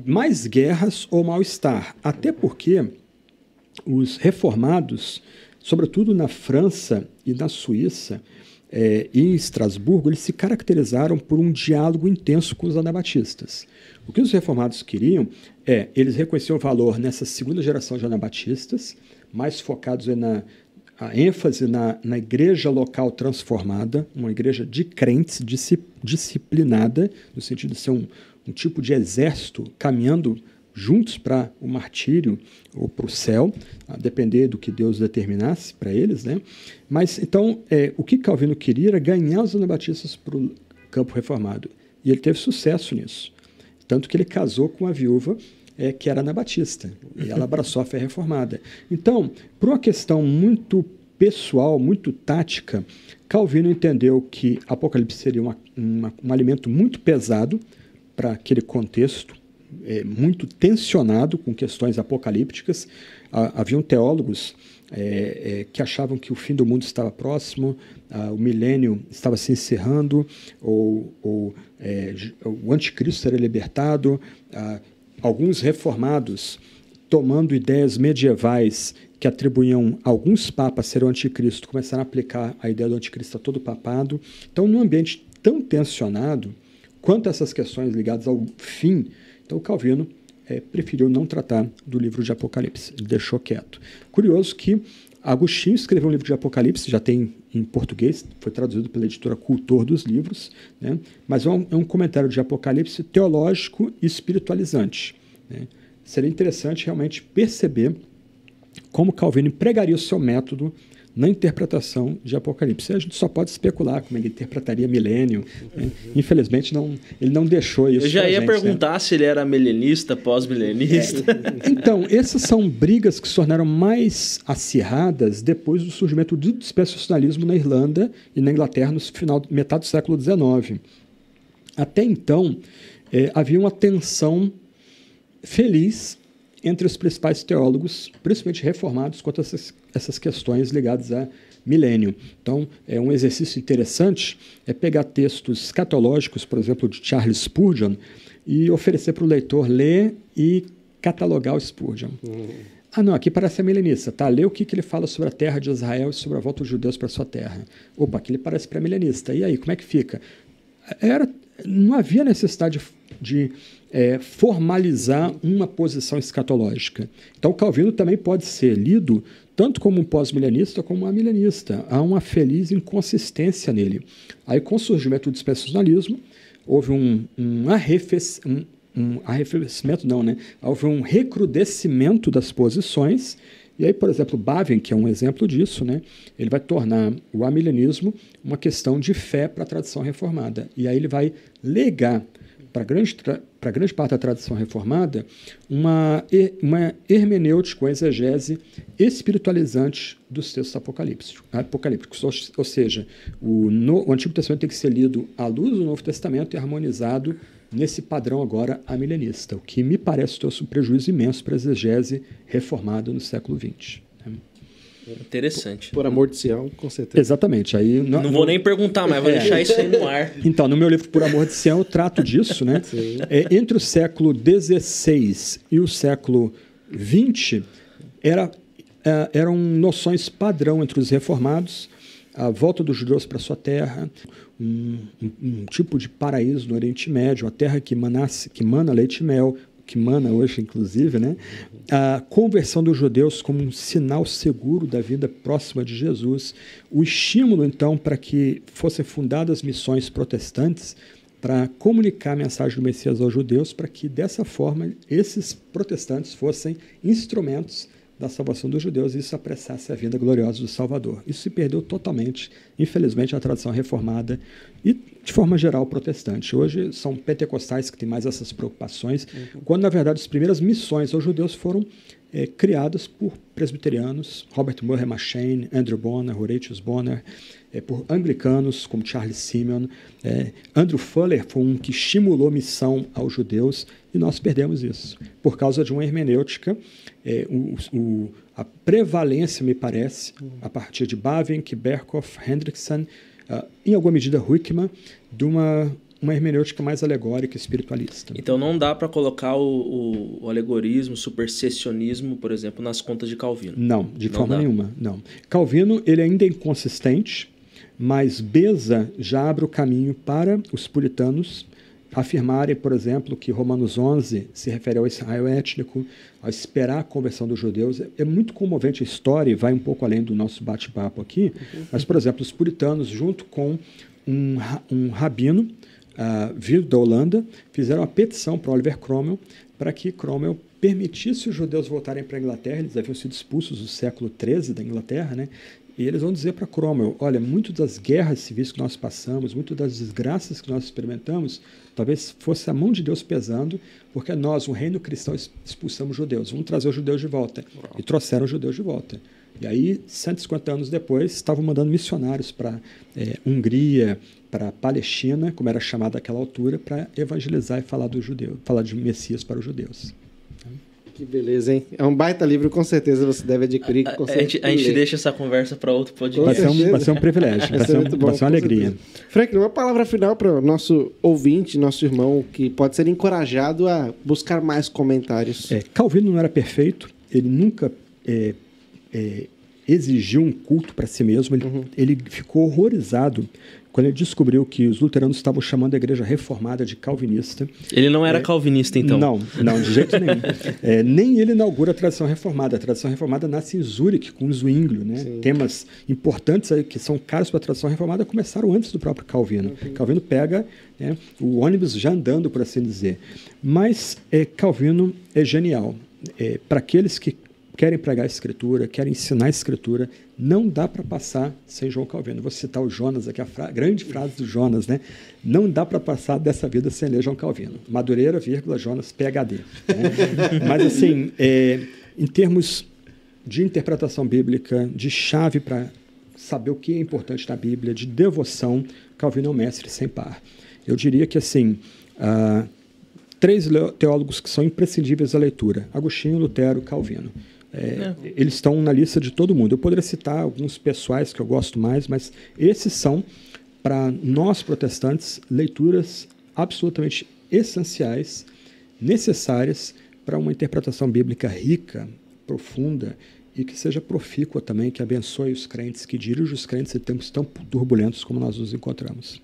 mais guerras ou mal-estar. Até porque os reformados, sobretudo na França e na Suíça, é, eh, e em Estrasburgo, eles se caracterizaram por um diálogo intenso com os anabatistas. O que os reformados queriam é, eles reconheciam o valor nessa segunda geração de anabatistas, mais focados é na a ênfase na, na igreja local transformada, uma igreja de crentes disciplinada, no sentido de ser um, um tipo de exército caminhando juntos para o martírio ou para o céu, a depender do que Deus determinasse para eles, né? Mas então, é, o que Calvino queria era ganhar os anabatistas para o campo reformado e ele teve sucesso nisso, tanto que ele casou com a viúva é, que era Ana Batista. E ela abraçou a fé reformada. Então, por uma questão muito pessoal, muito tática, Calvino entendeu que Apocalipse seria uma, uma, um alimento muito pesado para aquele contexto, é, muito tensionado com questões apocalípticas. Ah, haviam teólogos é, é, que achavam que o fim do mundo estava próximo, ah, o milênio estava se encerrando, ou, ou é, o anticristo era libertado, ah, alguns reformados, tomando ideias medievais que atribuíam alguns papas ser o anticristo, começaram a aplicar a ideia do anticristo a todo papado. Então, num ambiente tão tensionado quanto essas questões ligadas ao fim, então Calvino é, preferiu não tratar do livro de Apocalipse, deixou quieto. Curioso que Agostinho escreveu um livro de Apocalipse, já tem em português, foi traduzido pela editora Cultor dos Livros, né? mas é um, é um comentário de Apocalipse teológico e espiritualizante. Né? Seria interessante realmente perceber como Calvino empregaria o seu método na interpretação de Apocalipse. A gente só pode especular como ele interpretaria milênio. Né? Infelizmente, não, ele não deixou isso. Eu já ia gente, né? perguntar né? se ele era milenista, pós-milenista. É, então, essas são brigas que se tornaram mais acirradas depois do surgimento do dispensacionalismo na Irlanda e na Inglaterra no final, metade do século XIX. Até então, é, havia uma tensão feliz entre os principais teólogos, principalmente reformados, quanto a essas, essas questões ligadas a milênio. Então, é um exercício interessante é pegar textos catológicos, por exemplo, de Charles Spurgeon, e oferecer para o leitor ler e catalogar o Spurgeon. Uhum. Ah, não, aqui parece a milenista. Tá, lê o que, que ele fala sobre a terra de Israel e sobre a volta dos judeus para sua terra. Opa, aqui ele parece pré-milenista. E aí, como é que fica? Era, não havia necessidade de, de é, formalizar uma posição escatológica. Então, Calvino também pode ser lido tanto como um pós-milenista como um amilenista. Há uma feliz inconsistência nele. Aí, com o surgimento do dispensacionalismo, houve um, um, um, um arrefecimento, não, né? Houve um recrudescimento das posições. E aí, por exemplo, Bavin, que é um exemplo disso, né, ele vai tornar o amilenismo uma questão de fé para a tradição reformada. E aí ele vai legar para grande, grande parte da tradição reformada, uma, uma hermenêutica, uma exegese espiritualizante dos textos apocalípticos. apocalípticos. Ou, seja, o, no, o Antigo Testamento tem que ser lido à luz do Novo Testamento e harmonizado nesse padrão agora amilenista, o que me parece trouxe um prejuízo imenso para a exegese reformada no século XX. Interessante. Por, por amor de Sião, com certeza. Exatamente. Aí, não, não vou não... nem perguntar, mas vou é. deixar isso aí no ar. [laughs] Então, no meu livro Por Amor de Sião, eu trato disso, né? [laughs] É, entre o século XVI e o século XX, era, é, eram noções padrão entre os reformados, a volta dos judeus para sua terra, um, um, um, tipo de paraíso no Oriente Médio, a terra que, manasse, que mana leite e mel, que mana hoje, inclusive, né? a conversão dos judeus como um sinal seguro da vida próxima de Jesus, o estímulo, então, para que fossem fundadas missões protestantes para comunicar a mensagem do Messias aos judeus, para que, dessa forma, esses protestantes fossem instrumentos da salvação dos judeus e isso apressasse a vinda gloriosa do Salvador. Isso se perdeu totalmente, infelizmente, na tradição reformada e de forma geral, protestante. Hoje são pentecostais que têm mais essas preocupações, uhum. quando, na verdade, as primeiras missões aos judeus foram é, criadas por presbiterianos, Robert Murray Machane, Andrew Bonner, Horatius Bonner, é, por anglicanos como Charles Simeon. É, Andrew Fuller foi um que estimulou missão aos judeus e nós perdemos isso por causa de uma hermenêutica. O, o, a prevalência, me parece, uhum. a partir de Bavinck, Berkoff, Hendrickson, ah, em alguma medida, Huckman, de uma uma hermenêutica mais alegórica, e espiritualista. Então não dá para colocar o, o, o, alegorismo, o supersessionismo, por exemplo, nas contas de Calvino. Não, de não forma dá. nenhuma, não. Calvino ele ainda é inconsistente, mas Beza já abre o caminho para os puritanos afirmarem, por exemplo, que Romanos 11 se refere ao Israel étnico, a esperar a conversão dos judeus. É, é muito comovente a história e vai um pouco além do nosso bate-papo aqui. Uhum. Mas, por exemplo, os puritanos, junto com um, um rabino uh, vindo da Holanda, fizeram uma petição para Oliver Cromwell para que Cromwell permitisse os judeus voltarem para a Inglaterra. Eles haviam sido expulsos no século XIII da Inglaterra, né? E eles vão dizer para Cromwell: olha, muito das guerras civis que nós passamos, muito das desgraças que nós experimentamos, Talvez fosse a mão de Deus pesando, porque nós, um reino cristão, expulsamos judeus. Vamos trazer os judeus de volta. E trouxeram os judeus de volta. E aí, 150 anos depois, estavam mandando missionários para é, Hungria, para Palestina, como era chamada àquela altura, para evangelizar e falar do judeu, falar de Messias para os judeus. Que beleza, hein? É um baita livro, com certeza você deve adquirir. A, a, gente, a gente deixa essa conversa para outro podcast. Vai ser um, vai ser um privilégio, vai, ser, um, bom, vai ser uma alegria. Certeza. uma palavra final para o nosso ouvinte, nosso irmão, que pode ser encorajado a buscar mais comentários. É, Calvino não era perfeito, ele nunca é, é, exigiu um culto para si mesmo, ele, uhum. ele ficou horrorizado quando ele descobriu que os luteranos estavam chamando a igreja reformada de calvinista. Ele não era é, calvinista, então? Não, não, de jeito nenhum. [laughs] é, nem ele inaugura a tradição reformada. A tradição reformada nasce em Zurich, com Zwinglio. Né? Temas importantes que são caros para a tradição reformada começaram antes do próprio Calvino. Uhum. Calvino pega né, o ônibus já andando, por assim dizer. Mas é, Calvino é genial. É, para aqueles que querem pregar a escritura, querem ensinar a escritura, não dá para passar sem João Calvino. Vou citar o Jonas aqui, a fra grande frase do Jonas, né? Não dá para passar dessa vida sem ler João Calvino. Madureira, vírgula, Jonas, PHD. Né? [laughs] Mas, assim, é, em termos de interpretação bíblica, de chave para saber o que é importante na Bíblia, de devoção, Calvino é um mestre sem par. Eu diria que, assim, uh, três teólogos que são imprescindíveis à leitura: Agostinho, Lutero, Calvino. É, eles estão na lista de todo mundo. Eu poderia citar alguns pessoais que eu gosto mais, mas esses são, para nós protestantes, leituras absolutamente essenciais, necessárias para uma interpretação bíblica rica, profunda e que seja profícua também, que abençoe os crentes, que dirija os crentes em tempos tão turbulentos como nós nos encontramos.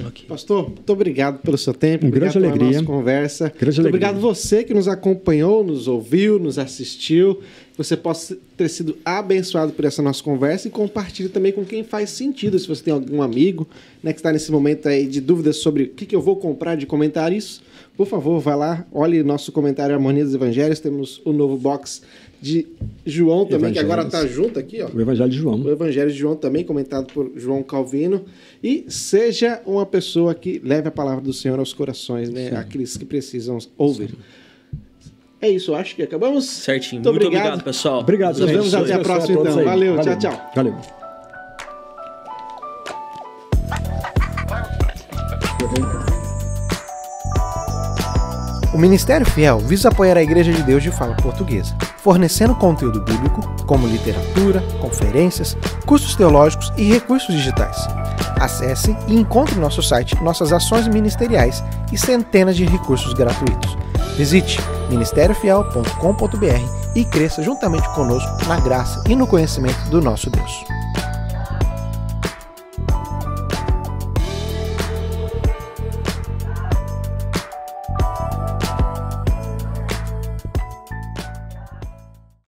Okay. Pastor, muito obrigado pelo seu tempo. Um grande alegria. Pela nossa conversa. Grande muito alegria. obrigado você que nos acompanhou, nos ouviu, nos assistiu. você possa ter sido abençoado por essa nossa conversa e compartilhe também com quem faz sentido. Se você tem algum amigo né, que está nesse momento aí de dúvidas sobre o que, que eu vou comprar de comentários, por favor, vá lá, olhe nosso comentário Harmonia dos Evangelhos. Temos o novo box de João também, Evangelho. que agora está junto aqui, ó. O Evangelho de João. O Evangelho de João também, comentado por João Calvino. E seja uma pessoa que leve a palavra do Senhor aos corações, né? Aqueles que precisam ouvir. Sim. É isso, acho que acabamos. Certinho. Muito, Muito obrigado. obrigado, pessoal. Obrigado. Nos vemos até a próxima, então. Valeu, Valeu, tchau, tchau. Valeu. Ministério Fiel visa apoiar a Igreja de Deus de fala portuguesa, fornecendo conteúdo bíblico, como literatura, conferências, cursos teológicos e recursos digitais. Acesse e encontre nosso site, nossas ações ministeriais e centenas de recursos gratuitos. Visite ministériofiel.com.br e cresça juntamente conosco na graça e no conhecimento do nosso Deus.